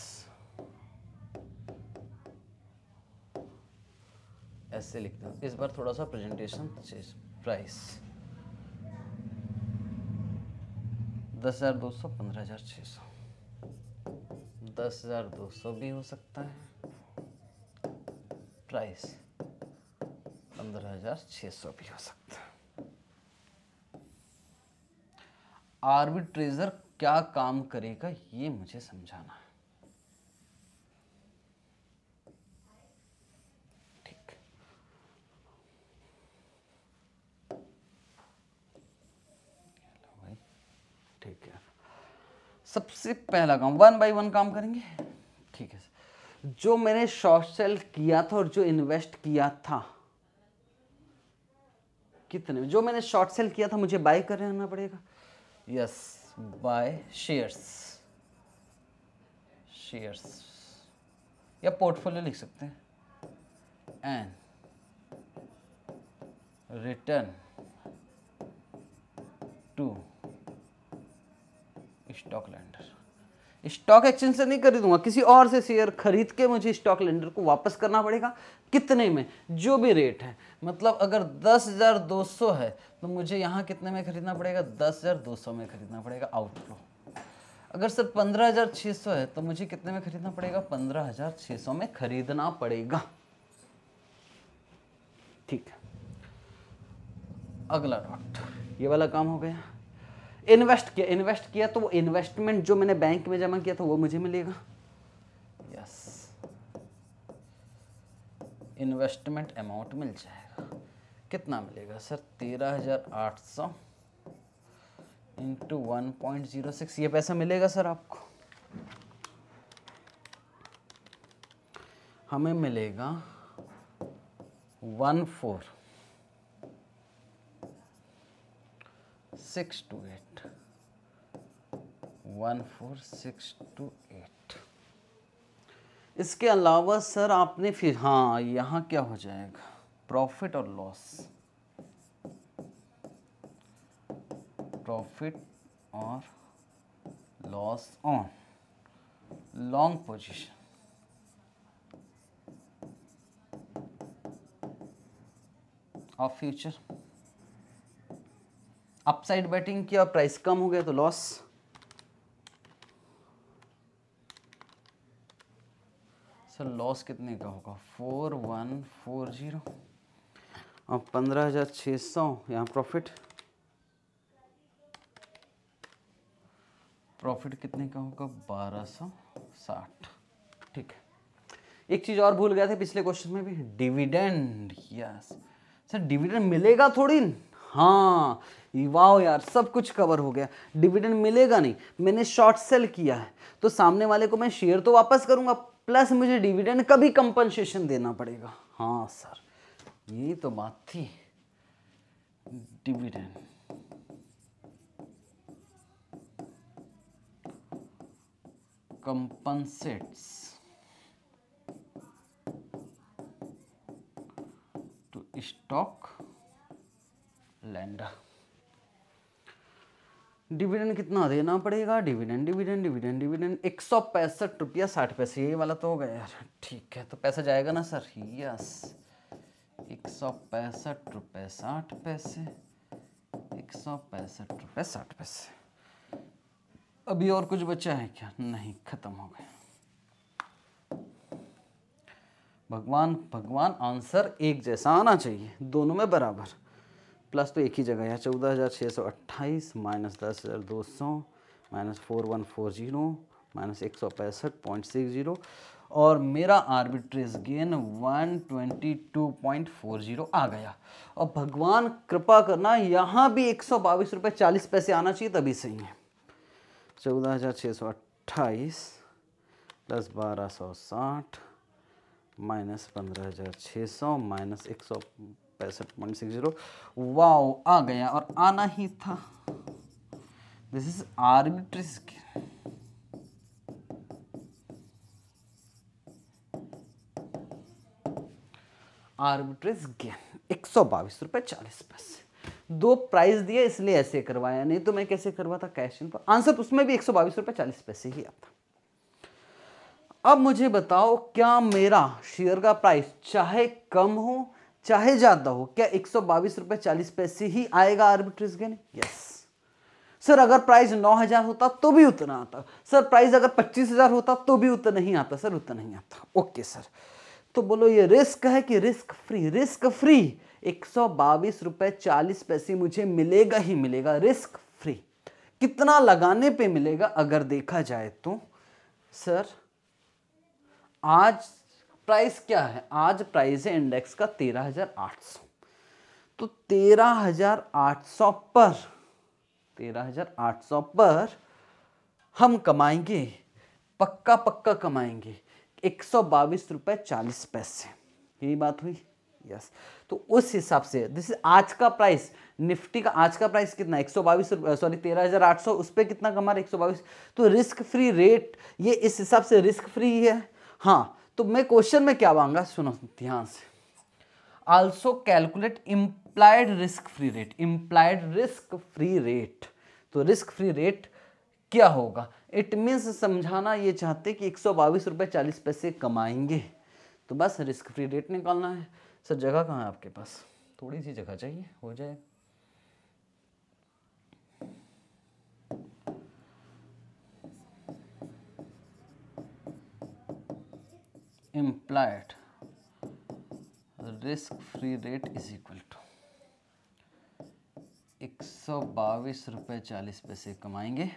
ऐसे लिखता हूँ इस बार थोड़ा सा प्रेजेंटेशन प्राइस दस हज़ार दो सौ पंद्रह हज़ार छः सौ दस हज़ार दो सौ भी हो सकता है प्राइस पंद्रह हज़ार छः सौ भी हो सकता है आर्बिट्रेजर क्या काम करेगा ये मुझे समझाना है सबसे पहला काम वन बाई वन काम करेंगे ठीक है जो मैंने शॉर्ट सेल किया था और जो इन्वेस्ट किया था कितने जो मैंने शॉर्ट सेल किया था मुझे बाय कर रहना पड़ेगा यस बाय शेयर्स शेयर्स या पोर्टफोलियो लिख सकते हैं and return to stock lender stock exchange से नहीं खरीदूंगा किसी और से शेयर खरीद के मुझे स्टॉक लैंडर को वापस करना पड़ेगा कितने में जो भी रेट है मतलब अगर दस हज़ार दो सौ है तो मुझे यहाँ कितने में खरीदना पड़ेगा दस हज़ार दो सौ में खरीदना पड़ेगा आउटफ्लो अगर सर पंद्रह हज़ार छः सौ है तो मुझे कितने में खरीदना पड़ेगा पंद्रह हज़ार छः सौ में खरीदना पड़ेगा ठीक है अगला डॉट ये वाला काम हो गया इन्वेस्ट किया इन्वेस्ट किया तो वो इन्वेस्टमेंट जो मैंने बैंक में जमा किया था वो मुझे मिलेगा यस इन्वेस्टमेंट अमाउंट मिल जाएगा कितना मिलेगा सर तेरह हजार आठ सौ into one point zero six ये पैसा मिलेगा सर आपको हमें मिलेगा one four six two eight one four six two eight इसके अलावा सर आपने फिर हाँ यहाँ क्या हो जाएगा प्रॉफिट और लॉस प्रॉफिट और loss on long position of future upside betting किया प्राइस कम हो गया तो लॉस सर लॉस कितने का होगा फोर वन फोर जीरो और पंद्रह हज़ार छः सौ यहाँ प्रॉफिट प्रॉफिट कितने का होगा बारह सौ साठ ठीक है एक चीज़ और भूल गया थे पिछले क्वेश्चन में भी डिविडेंड यस सर डिविडेंड मिलेगा थोड़ी हाँ वाओ यार सब कुछ कवर हो गया डिविडेंड मिलेगा नहीं मैंने शॉर्ट सेल किया है तो सामने वाले को मैं शेयर तो वापस करूंगा प्लस मुझे डिविडेंड का भी कंपनसेशन देना पड़ेगा हाँ सर ये तो बात थी dividend compensates to stock lender dividend कितना देना पड़ेगा डिविडेंड डिविडेंड डिविडेंड डिविडेंड एक सौ पैंसठ रुपया साठ पैसे ये वाला तो हो गया यार ठीक है तो पैसा जाएगा ना सर यस एक सौ पैंसठ रुपये साठ पैसे एक सौ पैंसठ रुपये साठ पैसे अभी और कुछ बचा है क्या नहीं खत्म हो गया भगवान भगवान आंसर एक जैसा आना चाहिए दोनों में बराबर प्लस तो एक ही जगह है चौदह हज़ार छः सौ अट्ठाईस माइनस दस हज़ार दो सौ minus four one four zero minus एक सौ पैंसठ पॉइंट सिक्स जीरो और मेरा arbitrage gain one twenty two point four zero आ गया और भगवान कृपा करना यहाँ भी एक सौ बाईस रुपये चालीस पैसे आना चाहिए तभी सही है चौदह हज़ार छः सौ अट्ठाईस प्लस बारह सौ साठ माइनस पंद्रह हज़ार छः सौ माइनस एक सौ पैंसठ पॉइंट सिक्स जीरो वाओ आ गया और आना ही था this is arbitrary scale arbitrary scale एक सौ बाईस रुपए चालीस पैसे दो प्राइस दिए इसलिए ऐसे करवाया नहीं तो मैं कैसे करवाता कैश इन पर आंसर उसमें भी एक सौ बाईस रुपए चालीस पैसे ही आता अब मुझे बताओ क्या मेरा शेयर का प्राइस चाहे कम हो चाहे ज्यादा हो क्या एक सौ बाईस रुपये चालीस पैसे ही आएगा आर्बिट्रेज गेन यस सर अगर प्राइस नौ हजार होता तो भी उतना आता सर प्राइस अगर पच्चीस हजार होता तो भी उतना नहीं आता सर उतना नहीं आता ओके सर तो बोलो ये रिस्क है कि रिस्क फ्री रिस्क फ्री एक सौ बाईस रुपए चालीस पैसे मुझे मिलेगा ही मिलेगा रिस्क फ्री कितना लगाने पे मिलेगा अगर देखा जाए तो सर आज प्राइस क्या है आज प्राइस है इंडेक्स का तेरह हजार आठ सौ तो तेरह हजार आठ सौ पर तेरह हजार आठ सौ पर हम कमाएंगे पक्का पक्का कमाएंगे एक सौ बाईस चालीस पैसे यही बात हुई यस yes. तो उस हिसाब से दिस इज आज का प्राइस निफ्टी का आज का प्राइस कितना एक सौ बाईस सॉरी तेरह हज़ार आठ सौ उस पर कितना कमा रहे एक सौ बाईस तो रिस्क फ्री रेट ये इस हिसाब से रिस्क फ्री है हाँ तो मैं क्वेश्चन में क्या मांगा सुनो ध्यान से also calculate implied risk free rate implied risk free rate तो रिस्क फ्री रेट क्या होगा इट मीन्स समझाना ये चाहते कि एक सौ बाईस रुपये चालीस पैसे कमाएंगे तो बस रिस्क फ्री रेट निकालना है सर जगह कहाँ है आपके पास थोड़ी सी जगह चाहिए हो जाएगा implied risk free rate is equal to एक सौ बाईस रुपये चालीस पैसे कमाएंगे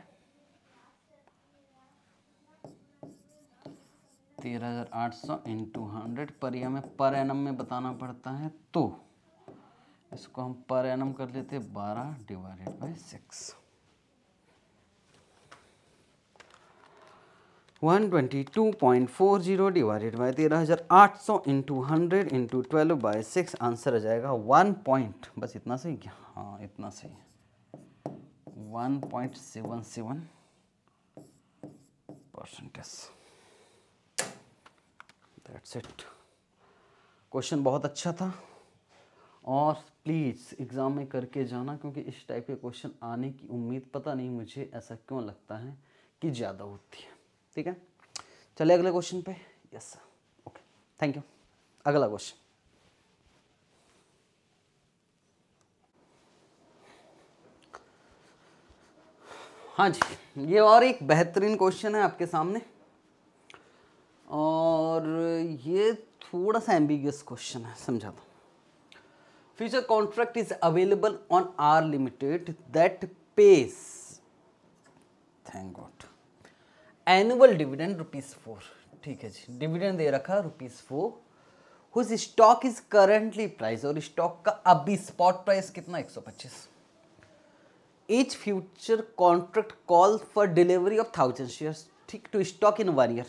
तेरह हज़ार आठ सौ इन टू हंड्रेड पर हमें पर एनम में बताना पड़ता है तो इसको हम पर एनम कर लेते हैं बारह divided by six 122.40 divided by तेरह हज़ार आठ सौ into hundred into twelve by six answer आ जाएगा वन पॉइंट बस इतना सही क्या हाँ इतना सही one point seven seven percentage that's it question बहुत अच्छा था और प्लीज़ एग्ज़ाम में करके जाना क्योंकि इस टाइप के क्वेश्चन आने की उम्मीद पता नहीं मुझे ऐसा क्यों लगता है कि ज़्यादा होती है ठीक है चले अगले क्वेश्चन पे yes sir okay thank you अगला क्वेश्चन हाँ जी ये और एक बेहतरीन क्वेश्चन है आपके सामने और ये थोड़ा सा एम्बिगियस क्वेश्चन है समझाता हूँ future contract is available on R limited that pays thank God annual dividend rupees four ठीक है जी डिविडेंड दे रखा rupees four whose stock is currently price और स्टॉक का अभी स्पॉट प्राइस कितना एक सौ पच्चीस each future contract call for delivery of thousand shares ठीक to stock in one year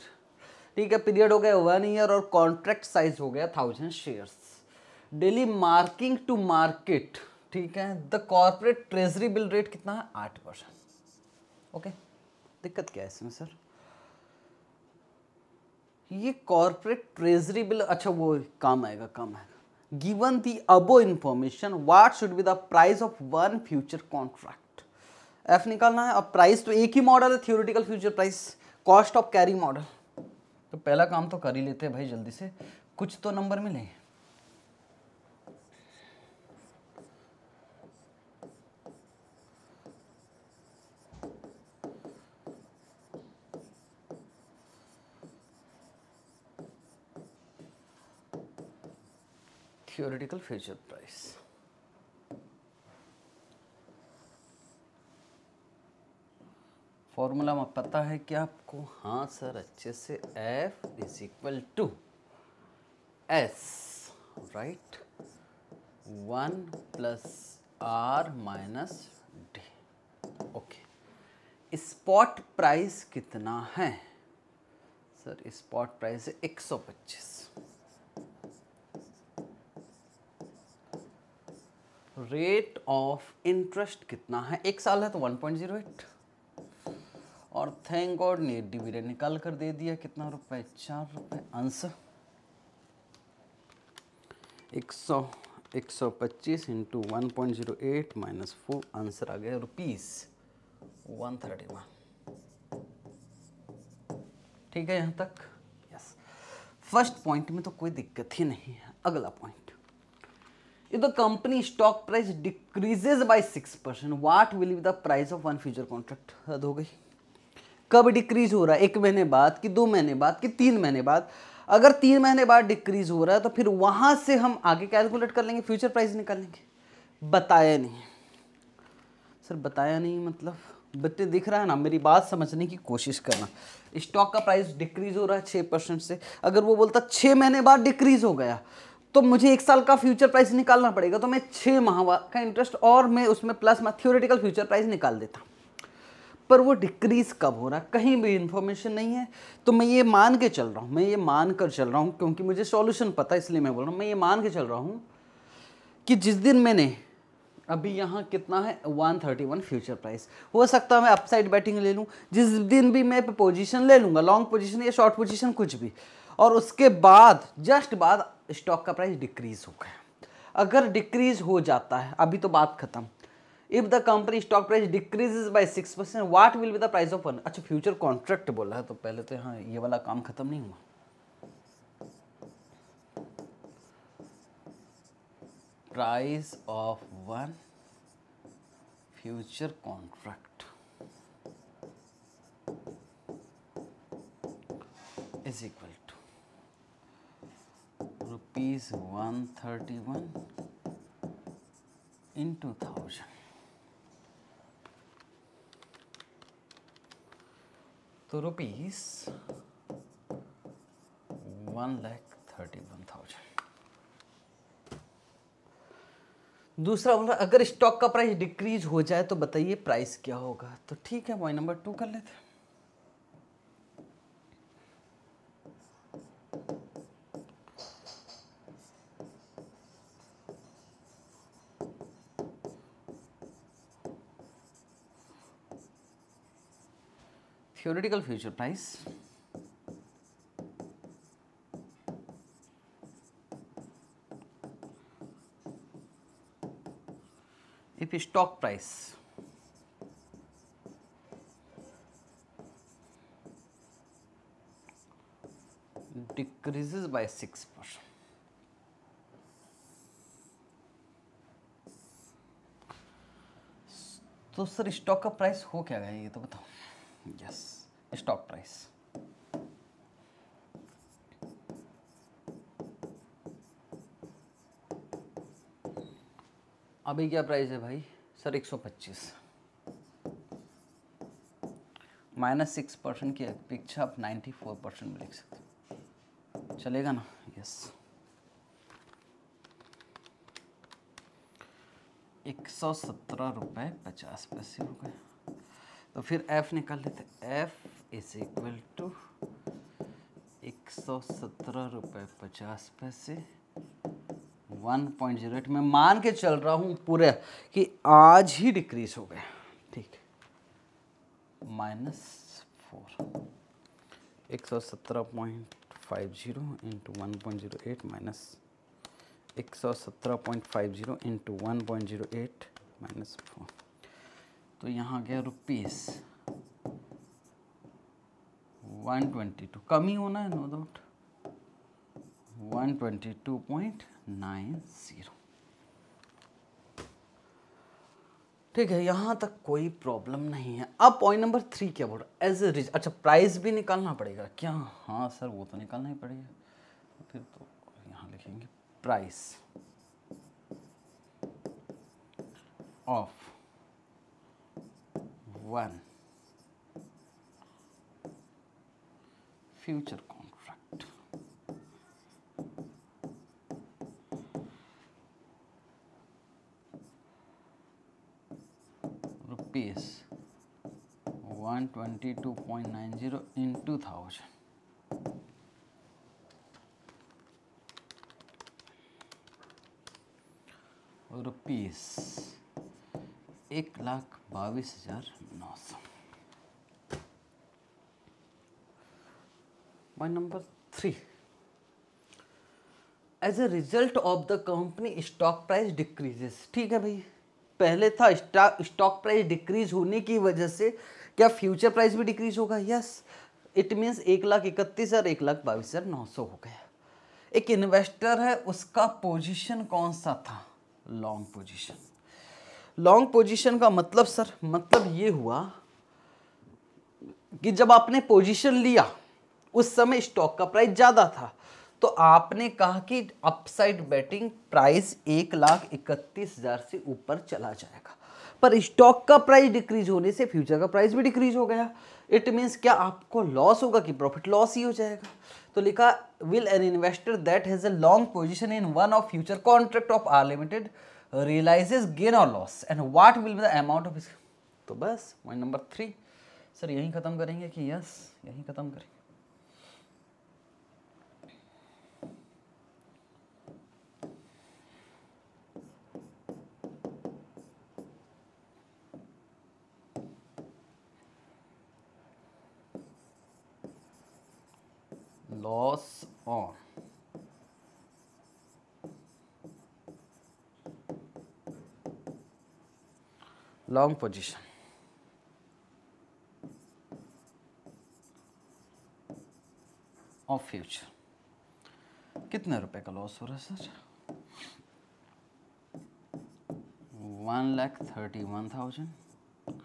ठीक है पीरियड हो गया वन ईयर और कॉन्ट्रैक्ट साइज हो गया thousand shares daily marking to market ठीक है the corporate treasury bill rate कितना है आठ परसेंट ओके दिक्कत क्या है इसमें सर ये कॉरपोरेट ट्रेजरी बिल अच्छा वो काम आएगा काम आएगा given the above information what should be the price of one future contract F निकालना है अब प्राइस तो एक ही मॉडल है theoretical future price cost of carry model तो पहला काम तो कर ही लेते हैं भाई जल्दी से कुछ तो नंबर मिले theoretical future price. फॉर्मूला में पता है क्या आपको हाँ सर अच्छे से F is equal to S right one plus R minus D okay spot price कितना है सर स्पॉट प्राइस है एक सौ पच्चीस रेट ऑफ इंटरेस्ट कितना है एक साल है तो 1.08 और थैंक गॉड ने डिविडेंड निकाल कर दे दिया कितना रुपए चार रुपए आंसर एक सौ एक सौ पच्चीस into one point zero eight minus four answer आ गया रुपीज़ वन थर्टी वन ठीक है यहाँ तक यस फर्स्ट पॉइंट में तो कोई दिक्कत ही नहीं है अगला point if the company stock price decreases by 6% what will be the price of one future contract हद हो गई कब डिक्रीज हो रहा है एक महीने बाद कि दो महीने बाद कि तीन महीने बाद अगर तीन महीने बाद डिक्रीज हो रहा है तो फिर वहाँ से हम आगे कैलकुलेट कर लेंगे फ्यूचर प्राइस निकाल लेंगे बताया नहीं सर बताया नहीं मतलब बच्चे दिख रहा है ना मेरी बात समझने की कोशिश करना स्टॉक का प्राइस डिक्रीज हो रहा है छः परसेंट से अगर वो बोलता छः महीने बाद डिक्रीज हो गया तो मुझे एक साल का फ्यूचर प्राइस निकालना पड़ेगा तो मैं छः माह का इंटरेस्ट और मैं उसमें प्लस मैं थियोरेटिकल फ्यूचर प्राइस निकाल देता पर वो डिक्रीज़ कब हो रहा कहीं भी इन्फॉर्मेशन नहीं है तो मैं ये मान के चल रहा हूँ मैं ये मान कर चल रहा हूँ क्योंकि मुझे सॉल्यूशन पता है इसलिए मैं बोल रहा हूँ मैं ये मान के चल रहा हूँ कि जिस दिन मैंने अभी यहाँ कितना है 131 फ्यूचर प्राइस हो सकता है मैं अपसाइड बैटिंग ले लूँ जिस दिन भी मैं पोजीशन ले लूँगा लॉन्ग पोजीशन या शॉर्ट पोजीशन कुछ भी और उसके बाद जस्ट बाद स्टॉक का प्राइस डिक्रीज़ हो गया अगर डिक्रीज़ हो जाता है अभी तो बात खत्म if the company stock price decreases by six percent what will be the price of one अच्छा फ्यूचर कॉन्ट्रैक्ट बोला है तो पहले तो हाँ ये वाला काम खत्म नहीं हुआ price of one future contract is equal rupees one thirty one in two thousand तो rupees one lakh thirty one thousand दूसरा बोल रहा अगर स्टॉक का प्राइस डिक्रीज हो जाए तो बताइए प्राइस क्या होगा तो ठीक है पॉइंट नंबर टू कर लेते हैं theoretical future price if stock price decreases by 6 percent. तो सर स्टॉक का प्राइस हो क्या गया ये तो बताओ यस yes. स्टॉक प्राइस अभी क्या प्राइस है भाई सर 125 माइनस सिक्स परसेंट की अपेक्षा आप 94 परसेंट में लिख सकते चलेगा ना यस एक सौ सत्रह रुपये पचास पैसे हो गए तो फिर एफ निकाल लेते एफ इज इक्वल टू एक सौ सत्रह रुपये पचास पैसे वन पॉइंट जीरो एट मैं मान के चल रहा हूँ पूरे कि आज ही डिक्रीज हो गया ठीक माइनस फोर एक सौ सत्रह point five zero into one point zero eight minus एक सौ सत्रह point five zero into one point zero eight minus four तो यहाँ गया रुपीज़ वन ट्वेंटी टू कम ही होना है no doubt one twenty two point nine zero ठीक है यहाँ तक कोई प्रॉब्लम नहीं है अब पॉइंट नंबर थ्री क्या बोल रहा है एज ए रिज अच्छा प्राइस भी निकालना पड़ेगा क्या हाँ सर वो तो निकालना ही पड़ेगा फिर तो यहाँ लिखेंगे price of one future contract. Rupees 122.90 in 2000. Rupees एक लाख बाईस हजार नौ सौ by number 3 as a result of the company stock price decreases ठीक है भाई पहले था स्टॉक प्राइस डिक्रीज होने की वजह से क्या फ्यूचर प्राइस भी डिक्रीज होगा यस इट मीन्स एक लाख इकतीस हज़ार एक लाख बाईस हज़ार नौ सौ हो गया एक इन्वेस्टर है उसका पोजीशन कौन सा था लॉन्ग पोजीशन लॉन्ग पोजीशन का मतलब सर मतलब ये हुआ कि जब आपने पोजीशन लिया उस समय स्टॉक का प्राइस ज़्यादा था तो आपने कहा कि अपसाइड बेटिंग प्राइस एक लाख इकतीस हज़ार से ऊपर चला जाएगा पर स्टॉक का प्राइस डिक्रीज होने से फ्यूचर का प्राइस भी डिक्रीज हो गया इट मीन्स क्या आपको लॉस होगा कि प्रॉफिट लॉस ही हो जाएगा तो लिखा will an investor that has a long position in one of future contract of R limited realizes gain और loss and what will be the amount of तो बस पॉइंट नंबर थ्री सर यहीं ख़त्म करेंगे कि यस यहीं ख़त्म करेंगे loss on long position. Of future कितने रुपए का लॉस हो रहा है sir one lakh thirty one thousand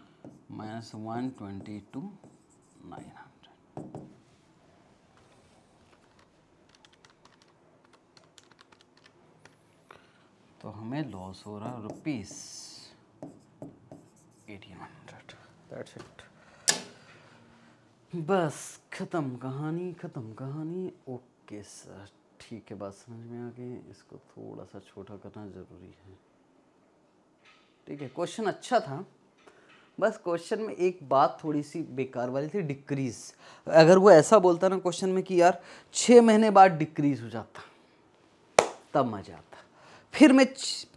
minus one twenty two nine hundred तो हमें लॉस हो रहा rupees eighteen hundred that's it बस ख़त्म कहानी ख़त्म कहानी ओके सर ठीक है बात समझ में आ गई इसको थोड़ा सा छोटा करना ज़रूरी है ठीक है क्वेश्चन अच्छा था बस क्वेश्चन में एक बात थोड़ी सी बेकार वाली थी डिक्रीज अगर वो ऐसा बोलता ना क्वेश्चन में कि यार छः महीने बाद डिक्रीज हो जाता तब मज़ा आता फिर मैं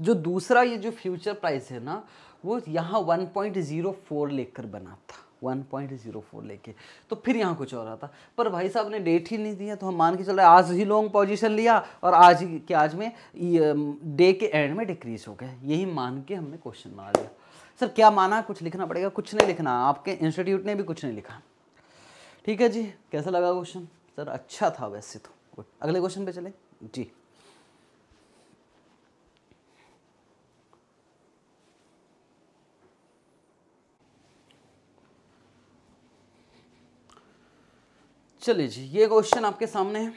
जो दूसरा ये जो फ्यूचर प्राइस है ना वो यहाँ 1.04 लेकर बना था 1.04 लेके तो फिर यहाँ कुछ और था पर भाई साहब ने डेट ही नहीं दिया तो हम मान के चल रहे आज ही लॉन्ग पोजीशन लिया और आज ही के आज में डे के एंड में डिक्रीज हो गया यही मान के हमने क्वेश्चन मार लिया सर क्या माना कुछ लिखना पड़ेगा कुछ नहीं लिखना आपके इंस्टीट्यूट ने भी कुछ नहीं लिखा ठीक है जी कैसा लगा क्वेश्चन सर अच्छा था वैसे तो अगले क्वेश्चन पर चले जी चलिए जी ये क्वेश्चन आपके सामने है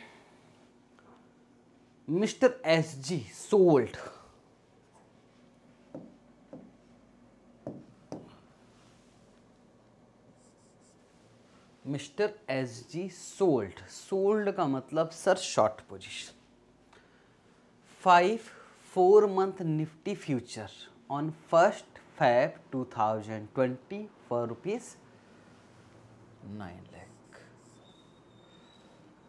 mister S G sold mister S G sold sold का मतलब sir short position five four month Nifty future on first two thousand twenty for rupees nine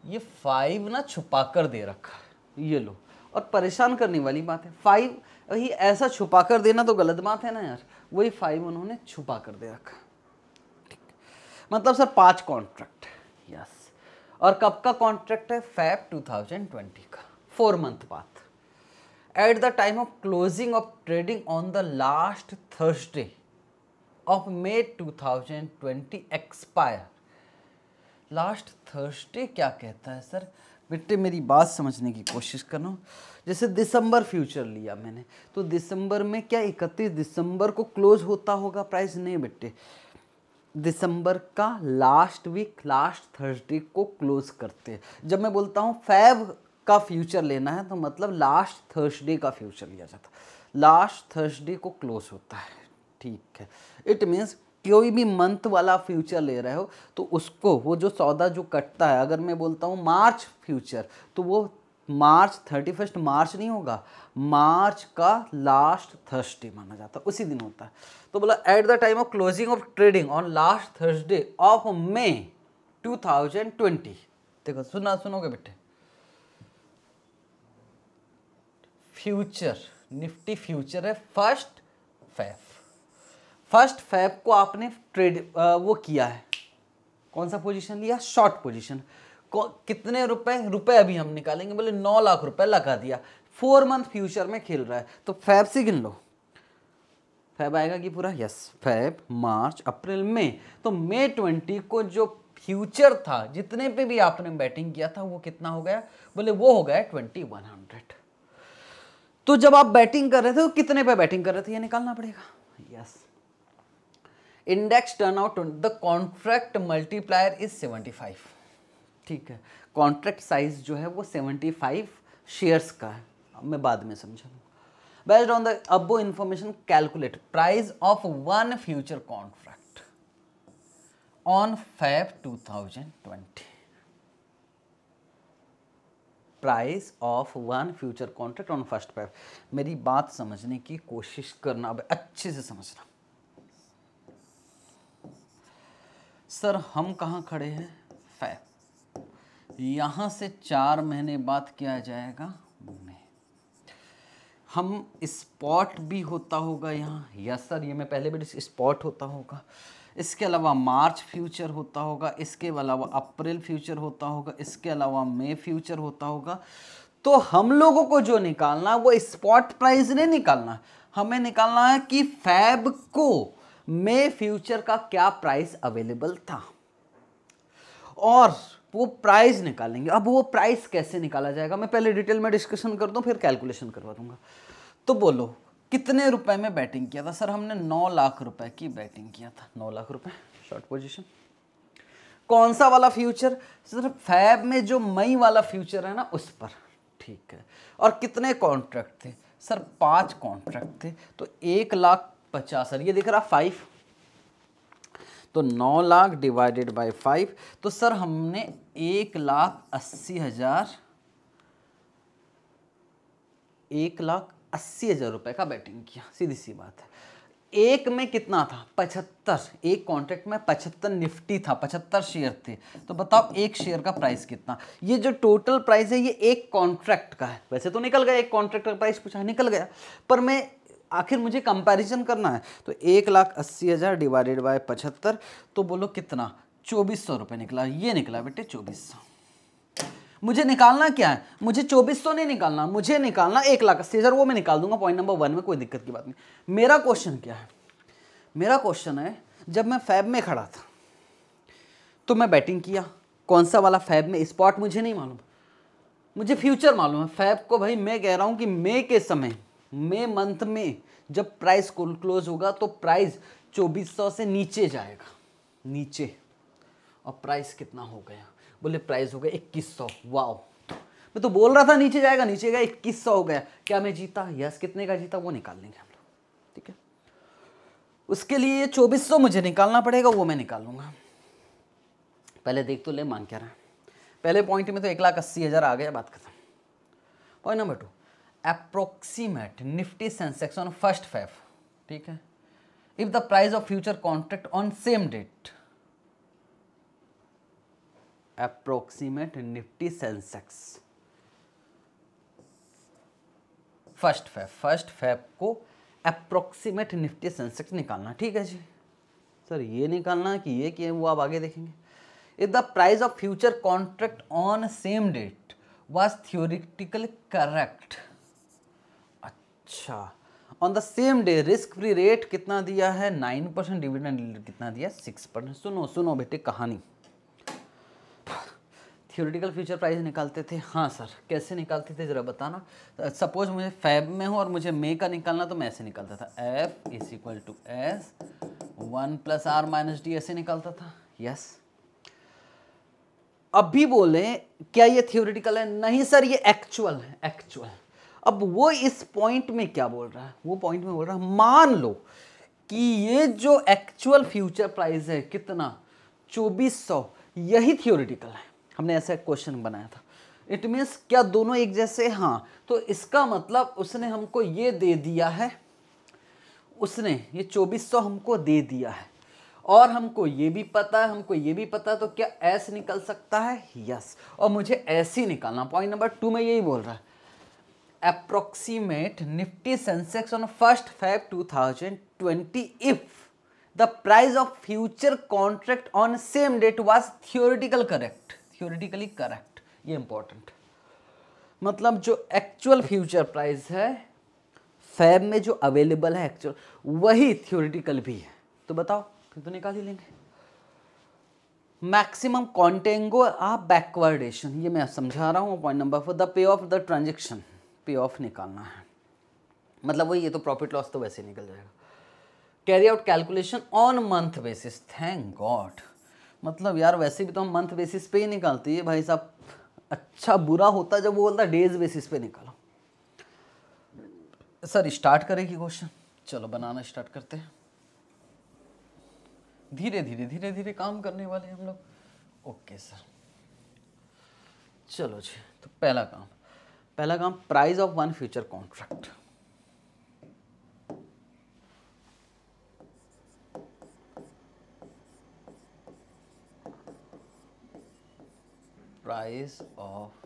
ये फाइव ना छुपा कर दे रखा है ये लो और परेशान करने वाली बात है फाइव वही ऐसा छुपा कर देना तो गलत बात है ना यार वही फाइव उन्होंने छुपा कर दे रखा ठीक मतलब सर पाँच कॉन्ट्रैक्ट यस और कब का कॉन्ट्रैक्ट है फैब 2020 का फोर मंथ बाद at the time of closing of trading on the last Thursday of May 2020 expire last Thursday क्या कहता है सर बेटे मेरी बात समझने की कोशिश करो जैसे दिसंबर फ्यूचर लिया मैंने तो दिसंबर में क्या इकतीस दिसंबर को क्लोज होता होगा प्राइस नहीं बेटे दिसंबर का लास्ट वीक लास्ट थर्सडे को क्लोज करते हैं जब मैं बोलता हूँ फैब का फ्यूचर लेना है तो मतलब लास्ट थर्सडे का फ्यूचर लिया जाता लास्ट थर्सडे को क्लोज होता है ठीक है इट मीन्स कोई भी मंथ वाला फ्यूचर ले रहे हो तो उसको वो जो सौदा जो कटता है अगर मैं बोलता हूँ मार्च फ्यूचर तो वो मार्च थर्टी फर्स्ट मार्च नहीं होगा मार्च का लास्ट थर्सडे माना जाता है उसी दिन होता है तो बोला at the time of closing of trading on last Thursday of May 2020 देखो सुना सुनोगे बेटे फ्यूचर निफ्टी फ्यूचर है फर्स्ट फेफ फर्स्ट फैब को आपने ट्रेड वो किया है कौन सा पोजीशन लिया शॉर्ट पोजीशन कितने रुपए रुपए अभी हम निकालेंगे बोले नौ लाख रुपए लगा दिया फोर मंथ फ्यूचर में खेल रहा है तो फैब से गिन लो फैब आएगा कि पूरा यस फैब मार्च अप्रैल मई तो मई ट्वेंटी को जो फ्यूचर था जितने पे भी आपने बैटिंग किया था वो कितना हो गया बोले वो हो गया ट्वेंटी वन हंड्रेड तो जब आप बैटिंग कर रहे थे तो कितने पे बैटिंग कर रहे थे ये निकालना पड़ेगा yes index turn out the contract multiplier is 75 ठीक है कॉन्ट्रैक्ट साइज जो है वो 75 शेयर्स का है मैं बाद में समझा based on the above information calculate price of one future contract on thousand twenty price of one future contract on first five मेरी बात समझने की कोशिश करना अब अच्छे से समझना सर हम कहाँ खड़े हैं फैब यहाँ से चार महीने बाद क्या जाएगा मे हम स्पॉट भी होता होगा यहाँ यस सर ये मैं पहले भी स्पॉट होता होगा इसके अलावा मार्च फ्यूचर होता होगा इसके अलावा अप्रैल फ्यूचर होता होगा इसके अलावा मई फ्यूचर होता होगा तो हम लोगों को जो निकालना वो स्पॉट प्राइस नहीं निकालना हमें निकालना है कि फैब को में फ्यूचर का क्या प्राइस अवेलेबल था और वो प्राइस निकालेंगे अब वो प्राइस कैसे निकाला जाएगा मैं पहले डिटेल में डिस्कशन कर दूँ फिर कैलकुलेशन करवा दूंगा तो बोलो कितने रुपए में बैटिंग किया था सर हमने नौ लाख रुपए की बैटिंग किया था नौ लाख रुपए शॉर्ट पोजीशन कौन सा वाला फ्यूचर सर फैब में जो मई वाला फ्यूचर है ना उस पर ठीक है और कितने कॉन्ट्रैक्ट थे सर पांच कॉन्ट्रैक्ट थे तो एक लाख पचास सर ये देख रहा फाइव तो नौ लाख डिवाइडेड बाय फाइव तो सर हमने एक लाख अस्सी हज़ार एक लाख अस्सी हज़ार रुपये का बैटिंग किया सीधी सी बात है एक में कितना था पचहत्तर एक कॉन्ट्रैक्ट में पचहत्तर निफ्टी था पचहत्तर शेयर थे तो बताओ एक शेयर का प्राइस कितना ये जो टोटल प्राइस है ये एक कॉन्ट्रैक्ट का है वैसे तो निकल गया एक कॉन्ट्रैक्ट का प्राइस पूछा निकल गया पर मैं आखिर मुझे कंपैरिजन करना है तो एक लाख अस्सी हज़ार डिवाइडेड बाय पचहत्तर तो बोलो कितना चौबीस सौ रुपये निकला ये निकला बेटे चौबीस सौ मुझे निकालना क्या है मुझे चौबीस सौ नहीं निकालना मुझे निकालना एक लाख अस्सी हज़ार वो मैं निकाल दूंगा पॉइंट नंबर वन में कोई दिक्कत की बात नहीं मेरा क्वेश्चन क्या है मेरा क्वेश्चन है जब मैं फैब में खड़ा था तो मैं बैटिंग किया कौन सा वाला फैब में स्पॉट मुझे नहीं मालूम मुझे फ्यूचर मालूम है फैब को भाई मैं कह रहा हूँ कि मे के समय मई मंथ में जब प्राइस क्लोज होगा तो प्राइस 2400 से नीचे जाएगा नीचे और प्राइस कितना हो गया बोले प्राइस हो गया इक्कीस सौ वाओ मैं तो बोल रहा था नीचे जाएगा नीचे गया इक्कीस सौ हो गया क्या मैं जीता यस कितने का जीता वो निकाल लेंगे हम लोग ठीक है उसके लिए चौबीस सौ मुझे निकालना पड़ेगा वो मैं निकाल लूँगा पहले देख तो ले मांग क्या रहा है पहले पॉइंट में तो एक लाख अस्सी हज़ार आ गया बात खत्म point number two approximate Nifty Sensex on first five ठीक है if the price of future contract on same date approximate Nifty Sensex first Feb first Feb को अप्रोक्सीमेट निफ्टी सेंसेक्स निकालना ठीक है जी सर ये निकालना कि ये कि वो आप आगे देखेंगे if the price of future contract on same date was theoretical correct अच्छा on the same day risk free rate कितना दिया है नाइन परसेंट डिविडेंड कितना दिया सिक्स परसेंट सुनो सुनो बेटे कहानी थियोरिटिकल फ्यूचर प्राइस निकालते थे हाँ सर कैसे निकालते थे ज़रा बताना सपोज मुझे फैब में हो और मुझे मे का निकालना तो मैं ऐसे निकालता था F is equal to S one plus R minus D ऐसे निकालता था यस अब भी बोले क्या ये थियोरिटिकल है नहीं सर ये एक्चुअल है एक्चुअल अब वो इस पॉइंट में क्या बोल रहा है वो पॉइंट में बोल रहा है मान लो कि ये जो एक्चुअल फ्यूचर प्राइस है कितना चौबीस सौ यही थियोरिटिकल है हमने ऐसा क्वेश्चन बनाया था इट मीन्स क्या दोनों एक जैसे हाँ तो इसका मतलब उसने हमको ये दे दिया है उसने ये चौबीस सौ हमको दे दिया है और हमको ये भी पता है हमको ये भी पता है तो क्या एस निकल सकता है यस और मुझे ऐसे ही निकालना पॉइंट नंबर टू में यही बोल रहा है approximate Nifty Sensex on 1st Feb 2020 if the price of future contract on same date was theoretical correct. Theoretically correct. ये important. मतलब जो एक्चुअल फ्यूचर प्राइस है फैब में जो अवेलेबल है एक्चुअल वही थियोरिटिकल भी है तो बताओ फिर तो निकाल ही लेंगे मैक्सिमम कॉन्टेंगो आ बैकवर्डेशन ये मैं समझा रहा हूँ पॉइंट नंबर फोर द पे of the transaction payoff निकालना है मतलब वही ये तो प्रॉफिट लॉस तो वैसे निकल जाएगा carry out calculation on month basis thank God मतलब यार वैसे भी तो हम मंथ बेसिस पे ही निकालते हैं भाई साहब अच्छा बुरा होता जब वो बोलता डेज बेसिस पे निकालो सर स्टार्ट करेगी क्वेश्चन चलो बनाना स्टार्ट करते हैं धीरे धीरे धीरे धीरे काम करने वाले हम लोग ओके सर चलो जी तो पहला काम पहला काम price of one future contract price of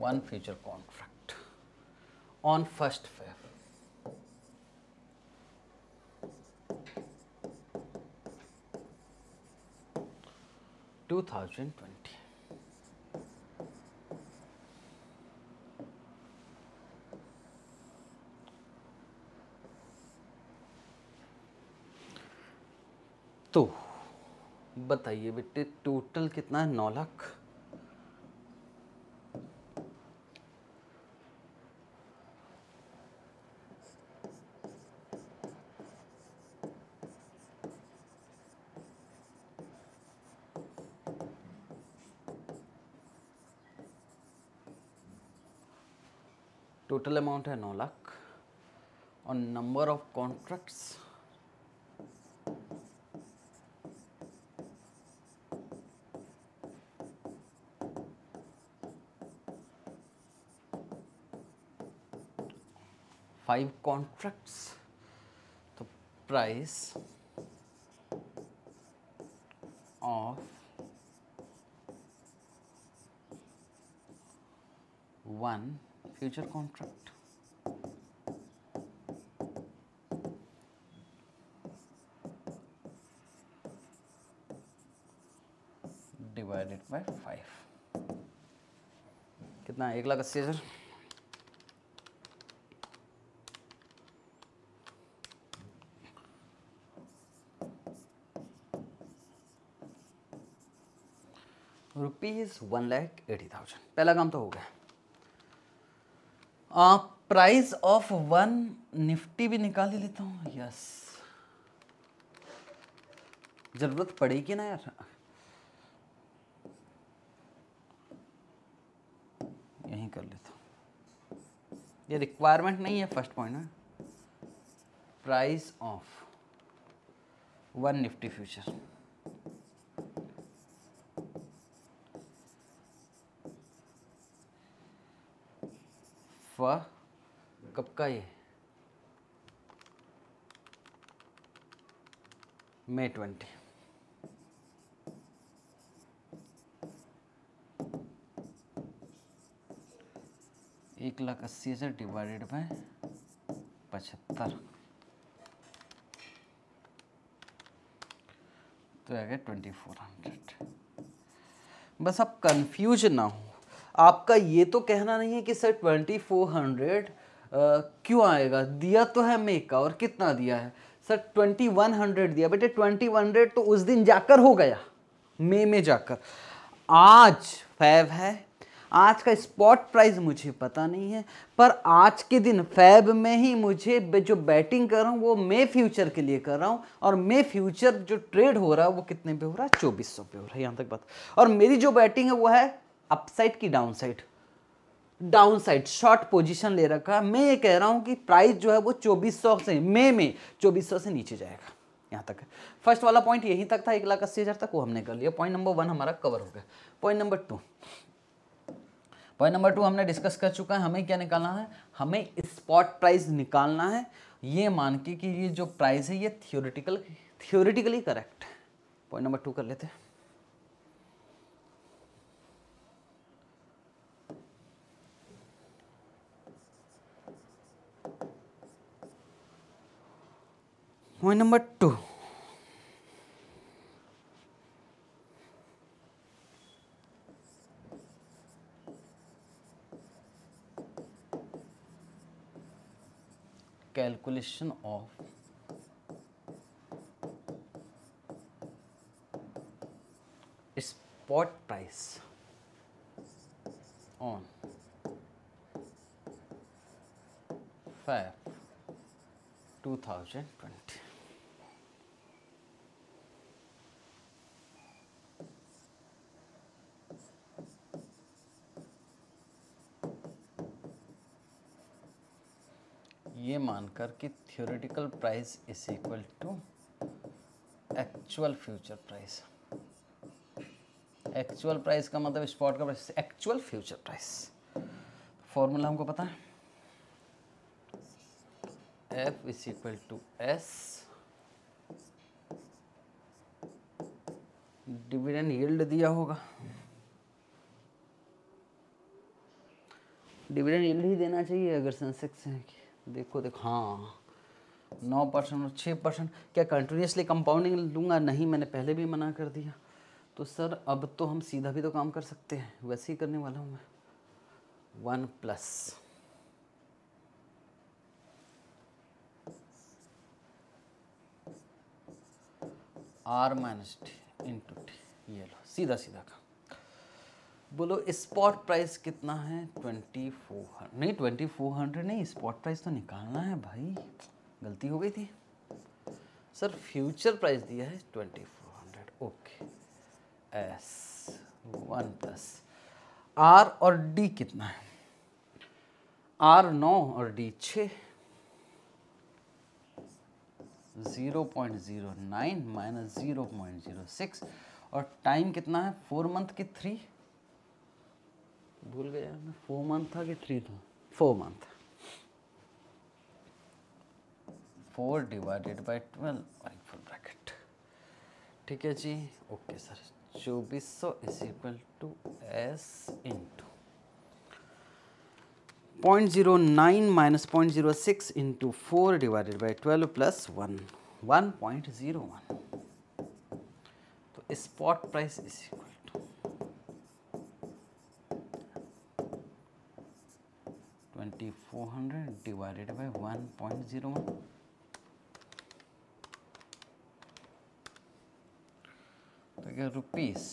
one future contract on first Feb 2020 तो बताइए बेटे टोटल कितना है नौ लाख अमाउंट है नौ लाख और number of contract five contracts तो price of one future contract कितना है एक लाख अस्सी हज़ार rupees one lakh eighty thousand पहला काम तो हो गया प्राइस ऑफ वन निफ्टी भी निकाल ही लेता हूँ यस ज़रूरत पड़ेगी ना यार कर लेता हूँ ये रिक्वायरमेंट नहीं है फर्स्ट पॉइंट में price of one Nifty future फ कब का ये मई ट्वेंटी एक लाख अस्सी हज़ार डिवाइडेड बाय पचहत्तर तो आ गया ट्वेंटी फोर हंड्रेड बस आप कंफ्यूज ना हो आपका ये तो कहना नहीं है कि सर ट्वेंटी फोर हंड्रेड क्यों आएगा दिया तो है मे का और कितना दिया है सर ट्वेंटी वन हंड्रेड दिया बेटे ट्वेंटी वन हंड्रेड तो उस दिन जाकर हो गया मे में जाकर आज फैव है आज का स्पॉट प्राइस मुझे पता नहीं है पर आज के दिन फैब में ही मुझे जो बैटिंग कर रहा हूँ वो मैं फ्यूचर के लिए कर रहा हूँ और मैं फ्यूचर जो ट्रेड हो रहा है वो कितने पे हो रहा है चौबीस सौ पे हो रहा है यहाँ तक बात और मेरी जो बैटिंग है वो है अपसाइड की side downside short position ले रखा है मैं ये कह रहा हूँ कि प्राइस जो है वो 2400 से मे में 2400 से नीचे जाएगा यहाँ तक फर्स्ट वाला पॉइंट यहीं तक था एक लाख अस्सी हज़ार तक वो हमने कर लिया पॉइंट नंबर वन हमारा कवर हो गया point number two point number two हमने डिस्कस कर चुका है हमें क्या निकालना है हमें स्पॉट प्राइस निकालना है ये मान के कि ये जो प्राइस है ये थियोरिटिकल थियोरिटिकली करेक्ट है पॉइंट नंबर टू कर लेते हैं point number two calculation of spot price on five two 2020. ये मानकर कि theoretical price is equal to actual future price actual price का मतलब स्पॉट का price actual future price formula हमको पता है F is equal to S dividend yield दिया होगा डिविडेंड यील्ड ही देना चाहिए अगर सेंसेक्स है कि देखो देखो हाँ नौ परसेंट और छः परसेंट क्या कंटिन्यूसली कंपाउंडिंग लूँगा नहीं मैंने पहले भी मना कर दिया तो सर अब तो हम सीधा भी तो काम कर सकते हैं वैसे ही करने वाला हूँ मैं one plus R minus T into T ये लो सीधा सीधा काम बोलो स्पॉट प्राइस कितना है ट्वेंटी फोर नहीं ट्वेंटी फोर हंड्रेड नहीं स्पॉट प्राइस तो निकालना है भाई गलती हो गई थी सर फ्यूचर प्राइस दिया है twenty four hundred okay S one plus R और डी कितना है आर नौ और डी छ zero point zero nine minus zero point zero six और टाइम कितना है फोर मंथ की थ्री भूल गया मैं फोर मंथ था कि थ्री था four month four divided by twelve I full bracket ठीक है जी ओके सर चौबीस सौ is equal to S into point zero nine minus point zero six into four divided by twelve plus one one point zero one तो spot price is equal twenty four hundred divided by one point zero one तो क्या rupees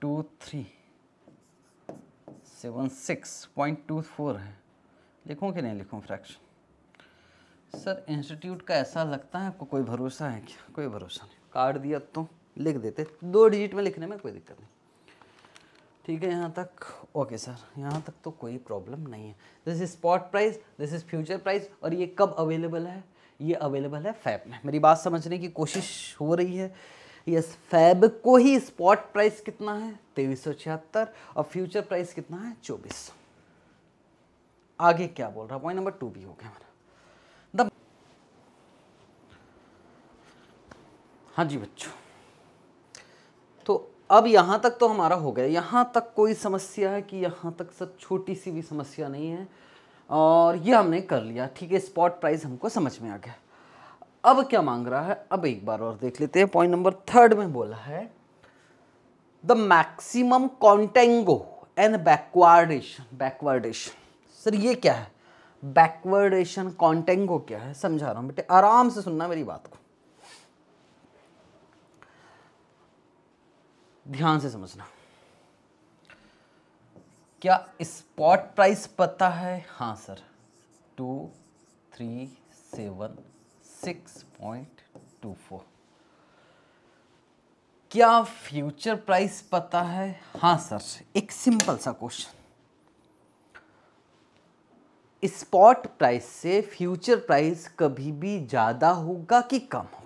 two three seven six point two four है लिखूँ कि नहीं लिखूँ फ्रैक्शन सर इंस्टीट्यूट का ऐसा लगता है आपको कोई भरोसा है क्या कोई भरोसा नहीं कार्ड दिया तो लिख देते दो डिजिट में लिखने में कोई दिक्कत नहीं ठीक है यहाँ तक ओके सर यहाँ तक तो कोई प्रॉब्लम नहीं है this is spot price this is future price और ये कब अवेलेबल है ये अवेलेबल है फैब में मेरी बात समझने की कोशिश हो रही है यस फैब को ही स्पॉट प्राइस कितना है तेईस और फ्यूचर प्राइस कितना है चौबीस आगे क्या बोल रहा पॉइंट नंबर टू भी हो गया हमारा द हाँ जी बच्चों अब यहाँ तक तो हमारा हो गया यहाँ तक कोई समस्या है कि यहाँ तक सब छोटी सी भी समस्या नहीं है और ये हमने कर लिया ठीक है स्पॉट प्राइस हमको समझ में आ गया अब क्या मांग रहा है अब एक बार और देख लेते हैं पॉइंट नंबर थर्ड में बोला है the maximum contango and backwardation backwardation sir ये क्या है बैकवर्डेशन कॉन्टेंगो क्या है समझा रहा हूँ बेटे आराम से सुनना मेरी बात को ध्यान से समझना क्या स्पॉट प्राइस पता है हाँ sir two three seven six point two four क्या फ्यूचर प्राइस पता है हाँ सर एक सिंपल सा क्वेश्चन स्पॉट प्राइस से फ्यूचर प्राइस कभी भी ज़्यादा होगा कि कम होगा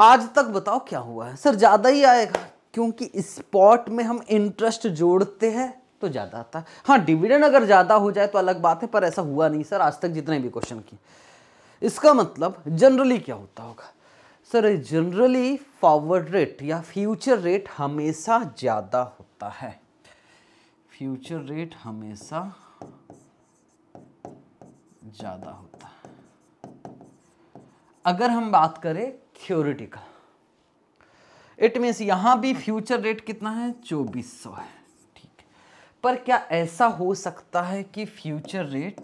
आज तक बताओ क्या हुआ है सर ज़्यादा ही आएगा क्योंकि स्पॉट में हम इंटरेस्ट जोड़ते हैं तो ज़्यादा आता है हाँ डिविडेंड अगर ज़्यादा हो जाए तो अलग बात है पर ऐसा हुआ नहीं सर आज तक जितने भी क्वेश्चन किए इसका मतलब जनरली क्या होता होगा सर जनरली फॉरवर्ड रेट या फ्यूचर रेट हमेशा ज़्यादा होता है फ्यूचर रेट हमेशा ज़्यादा होता है अगर हम बात करें थियोरिटिकल इट मीन्स यहां भी फ्यूचर रेट कितना है चौबीस सौ है ठीक पर क्या ऐसा हो सकता है कि फ्यूचर रेट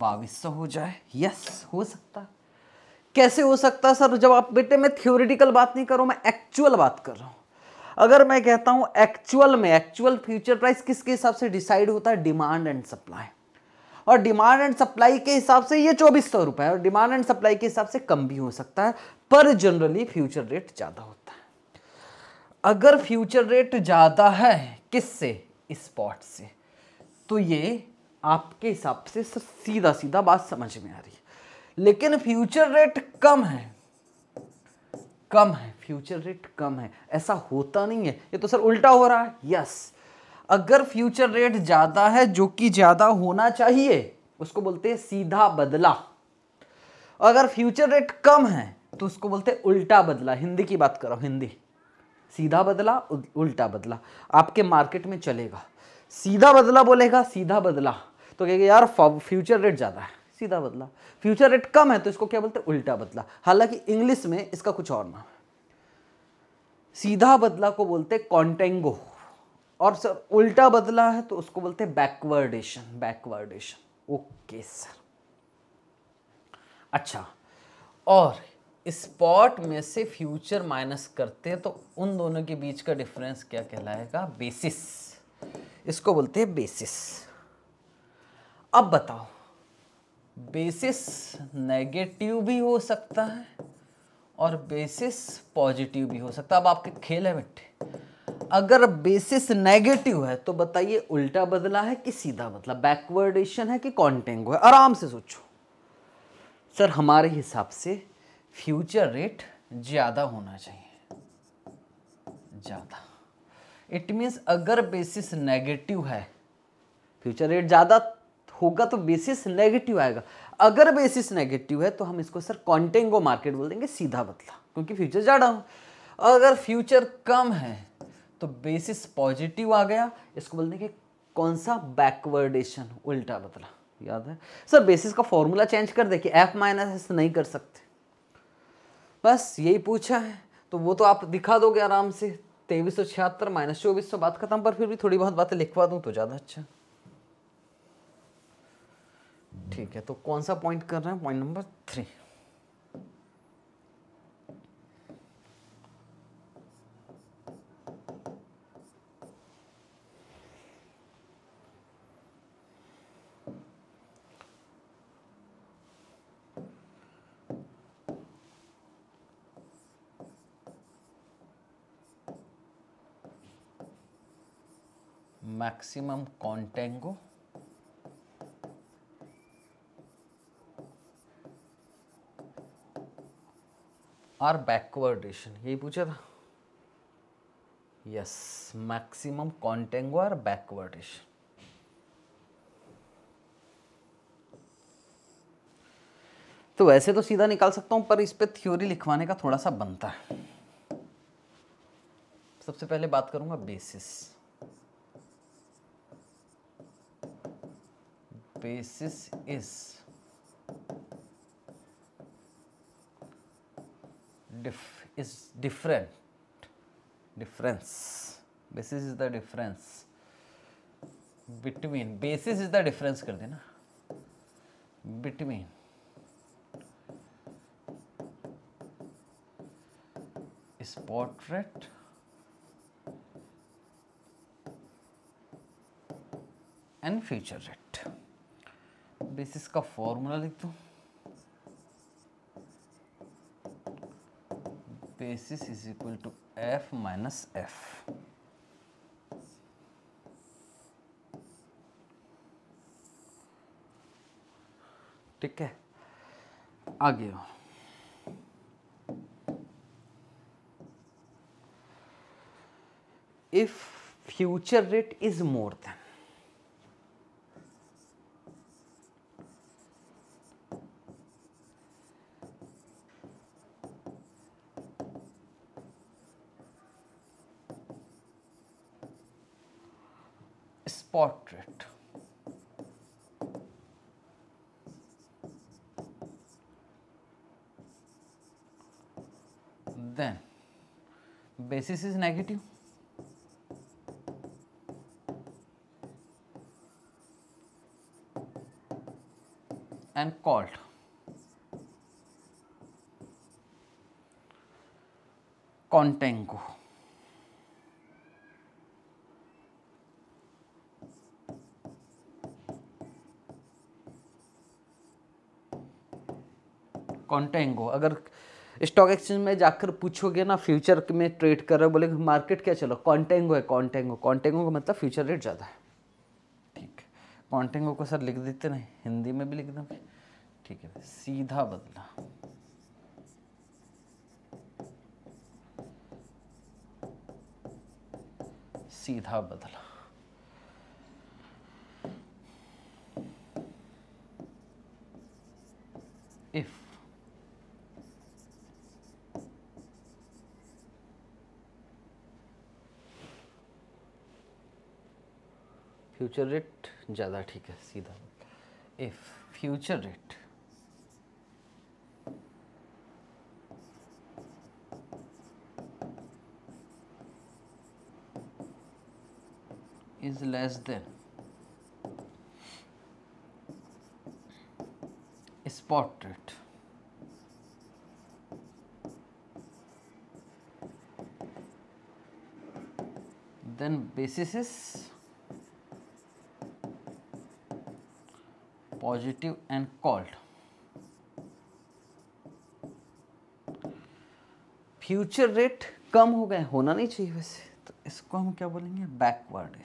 बाईस सौ हो जाए यस हो सकता कैसे हो सकता है सर जब आप बेटे मैं थियोरिटिकल बात नहीं कर रहा हूं मैं एक्चुअल बात कर रहा हूं अगर मैं कहता हूं एक्चुअल में एक्चुअल फ्यूचर प्राइस किसके हिसाब से डिसाइड होता है डिमांड एंड सप्लाई और डिमांड एंड सप्लाई के हिसाब से ये चौबीस सौ रुपए और डिमांड एंड सप्लाई के हिसाब से कम भी हो सकता है पर जनरली फ्यूचर रेट ज़्यादा होता है अगर फ्यूचर रेट ज़्यादा है किससे स्पॉट से तो ये आपके हिसाब से सीधा सीधा बात समझ में आ रही है लेकिन फ्यूचर रेट कम है कम है फ्यूचर रेट कम है ऐसा होता नहीं है ये तो सर उल्टा हो रहा है यस yes. अगर फ्यूचर रेट ज़्यादा है जो कि ज़्यादा होना चाहिए उसको बोलते हैं सीधा बदला अगर फ्यूचर रेट कम है तो उसको बोलते हैं उल्टा बदला हिंदी की बात करो हिंदी सीधा बदला उल्टा बदला आपके मार्केट में चलेगा सीधा बदला बोलेगा सीधा बदला तो कहेगा यार फ्यूचर रेट ज़्यादा है सीधा बदला फ्यूचर रेट कम है तो इसको क्या बोलते हैं उल्टा बदला हालांकि इंग्लिश में इसका कुछ और नाम सीधा बदला को बोलते कॉन्टेंगो और सर उल्टा बदला है तो उसको बोलते हैं बैकवर्डेशन बैकवर्डेशन ओके सर अच्छा और स्पॉट में से फ्यूचर माइनस करते हैं तो उन दोनों के बीच का डिफरेंस क्या कहलाएगा बेसिस इसको बोलते हैं बेसिस अब बताओ बेसिस नेगेटिव भी हो सकता है और बेसिस पॉजिटिव भी हो सकता है अब आपके खेल है मिट्टी अगर बेसिस नेगेटिव है तो बताइए उल्टा बदला है कि सीधा बदला बैकवर्डेशन है कि कॉन्टेंगो है आराम से सोचो सर हमारे हिसाब से फ्यूचर रेट ज़्यादा होना चाहिए ज़्यादा इट मीन्स अगर बेसिस नेगेटिव है फ्यूचर रेट ज़्यादा होगा तो बेसिस नेगेटिव आएगा अगर बेसिस नेगेटिव है तो हम इसको सर कॉन्टेंगो मार्केट बोल देंगे सीधा बदला क्योंकि फ्यूचर ज़्यादा हो अगर फ्यूचर कम है तो बेसिस पॉजिटिव आ गया इसको बोलते हैं कि कौन सा बैकवर्डेशन उल्टा बदला याद है सर बेसिस का फॉर्मूला चेंज कर दे कि एफ माइनस एस नहीं कर सकते बस यही पूछा है तो वो तो आप दिखा दोगे आराम से तेईस सौ छिहत्तर माइनस चौबीस सौ बात खत्म पर फिर भी थोड़ी बहुत बातें लिखवा दूं तो ज़्यादा अच्छा ठीक है तो कौन सा पॉइंट कर रहे हैं point number three maximum contango और बैकवर्डेशन यही पूछा था यस मैक्सिमम कॉन्टेंगो और बैकवर्डेशन तो वैसे तो सीधा निकाल सकता हूं पर इस पर थ्योरी लिखवाने का थोड़ा सा बनता है सबसे पहले बात करूंगा basis basis is diff is different difference basis is the difference between basis is the difference कर देना between is portrait and feature rate. Basis का फॉर्मूला लिख दो basis is equal to F minus F ठीक है आगे हो if future rate is more than basis is negative. and called. Contango. Contango अगर स्टॉक एक्सचेंज में जाकर पूछोगे ना फ्यूचर में ट्रेड कर रहे हो बोलेगे मार्केट क्या चलो कॉन्टेंगो है कॉन्टेंगो कॉन्टेंगो का मतलब फ्यूचर रेट ज़्यादा है ठीक है कॉन्टेंगो को सर लिख देते ना हिंदी में भी लिख दें ठीक है सीधा बदला सीधा बदला फ्यूचर रेट ज़्यादा ठीक है सीधा if future rate is less than spot rate then basis is positive and called. Future rate कम हो गए होना नहीं चाहिए वैसे तो इसको हम क्या बोलेंगे बैकवर्ड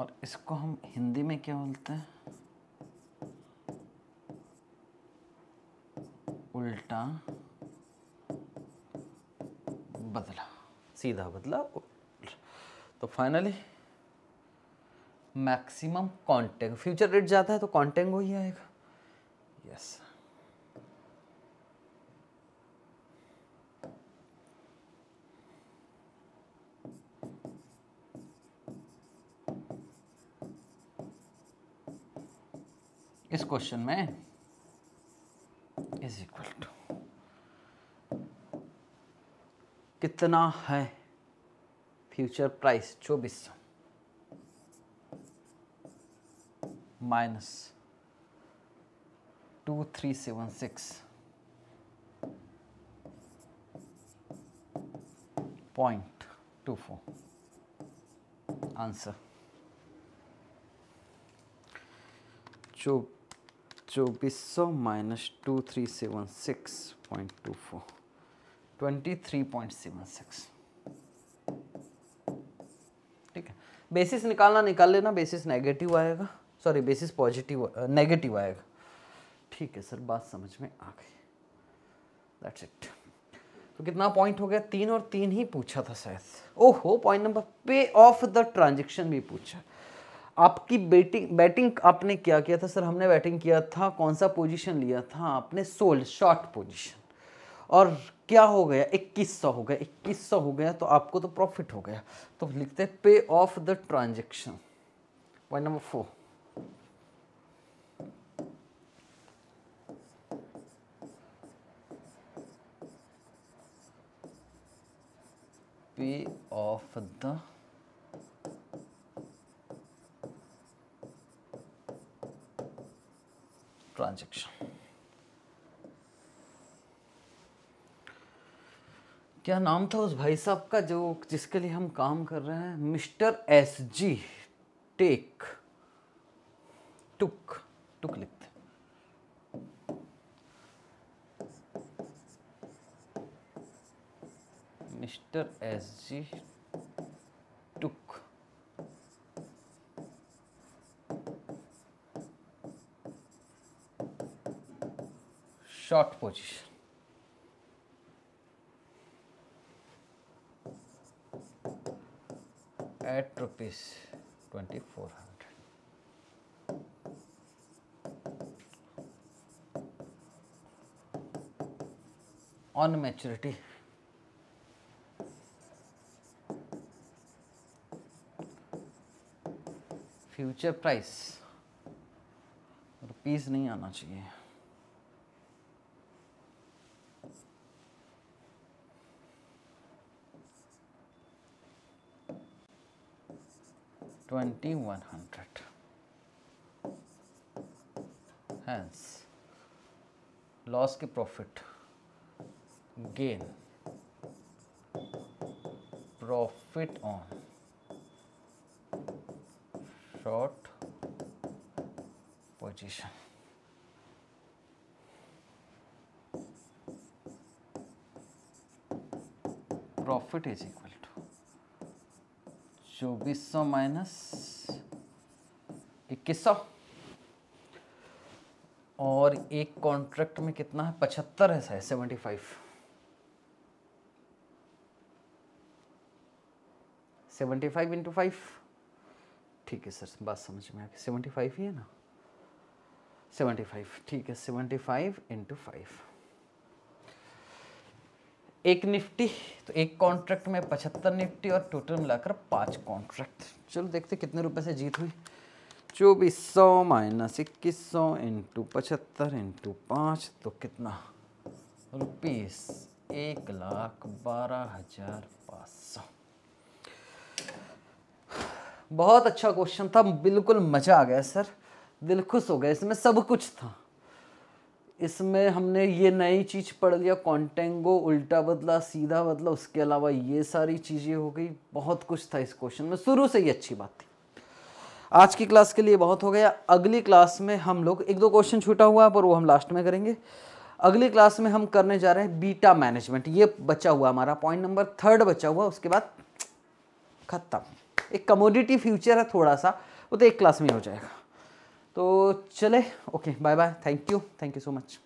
और इसको हम हिंदी में क्या बोलते हैं उल्टा सीधा बदला मतलब तो finally maximum contango future rate ज़्यादा है तो कॉन्टेंग ही आएगा यस yes. इस क्वेश्चन में कितना है फ्यूचर प्राइस चौबीस सौ minus two three seven six point two four answer चौबीस सौ minus two three seven six point two four ठीक है बेसिस निकालना निकाल लेना बेसिस नेगेटिव आएगा सॉरी बेसिस पॉजिटिव नेगेटिव आएगा ठीक है सर बात समझ में आ गई दैट्स इट तो कितना पॉइंट हो गया तीन और तीन ही पूछा था शायद ओहो point number pay of the transaction भी पूछा आपकी बैटिंग बैटिंग आपने क्या किया था सर हमने बैटिंग किया था कौन सा पोजीशन लिया था आपने सोल्ड शॉर्ट पोजीशन और क्या हो गया इक्कीस सौ हो गया इक्कीस सौ हो गया तो आपको तो प्रॉफिट हो गया तो लिखते हैं pay of the transaction point number four pay of the transaction क्या नाम था उस भाई साहब का जो जिसके लिए हम काम कर रहे हैं mister S G take took took लिखते mister S G took short position at rupees twenty four hundred on maturity future price rupees नहीं आना चाहिए 2100 hence loss ke profit gain profit on short position profit is equal चौबीस सौ माइनस इक्कीस सौ और एक कॉन्ट्रैक्ट में कितना है पचहत्तर है sir seventy five seventy five into five ठीक है सर बात समझ में आ गई सेवेंटी फाइव ही है ना सेवेंटी फाइव ठीक है सेवेंटी फाइव इंटू फाइव एक निफ्टी तो एक कॉन्ट्रैक्ट में पचहत्तर निफ्टी और टोटल मिलाकर पांच कॉन्ट्रैक्ट चलो देखते कितने रुपए से जीत हुई चौबीस सौ माइनस इक्कीस सौ इंटू पचहत्तर इंटू पाँच तो कितना रुपीस एक लाख बारह हजार पाँच सौ बहुत अच्छा क्वेश्चन था बिल्कुल मज़ा आ गया सर दिल खुश हो गया इसमें सब कुछ था इसमें हमने ये नई चीज़ पढ़ लिया कॉन्टेंगो उल्टा बदला सीधा बदला उसके अलावा ये सारी चीज़ें हो गई बहुत कुछ था इस क्वेश्चन में शुरू से ही अच्छी बात थी आज की क्लास के लिए बहुत हो गया अगली क्लास में हम लोग एक दो क्वेश्चन छूटा हुआ है पर वो हम लास्ट में करेंगे अगली क्लास में हम करने जा रहे हैं बीटा मैनेजमेंट ये बचा हुआ हमारा पॉइंट नंबर थर्ड बचा हुआ उसके बाद ख़त्म एक कमोडिटी फ्यूचर है थोड़ा सा वो तो एक क्लास में हो जाएगा तो चले okay bye bye thank you thank you so much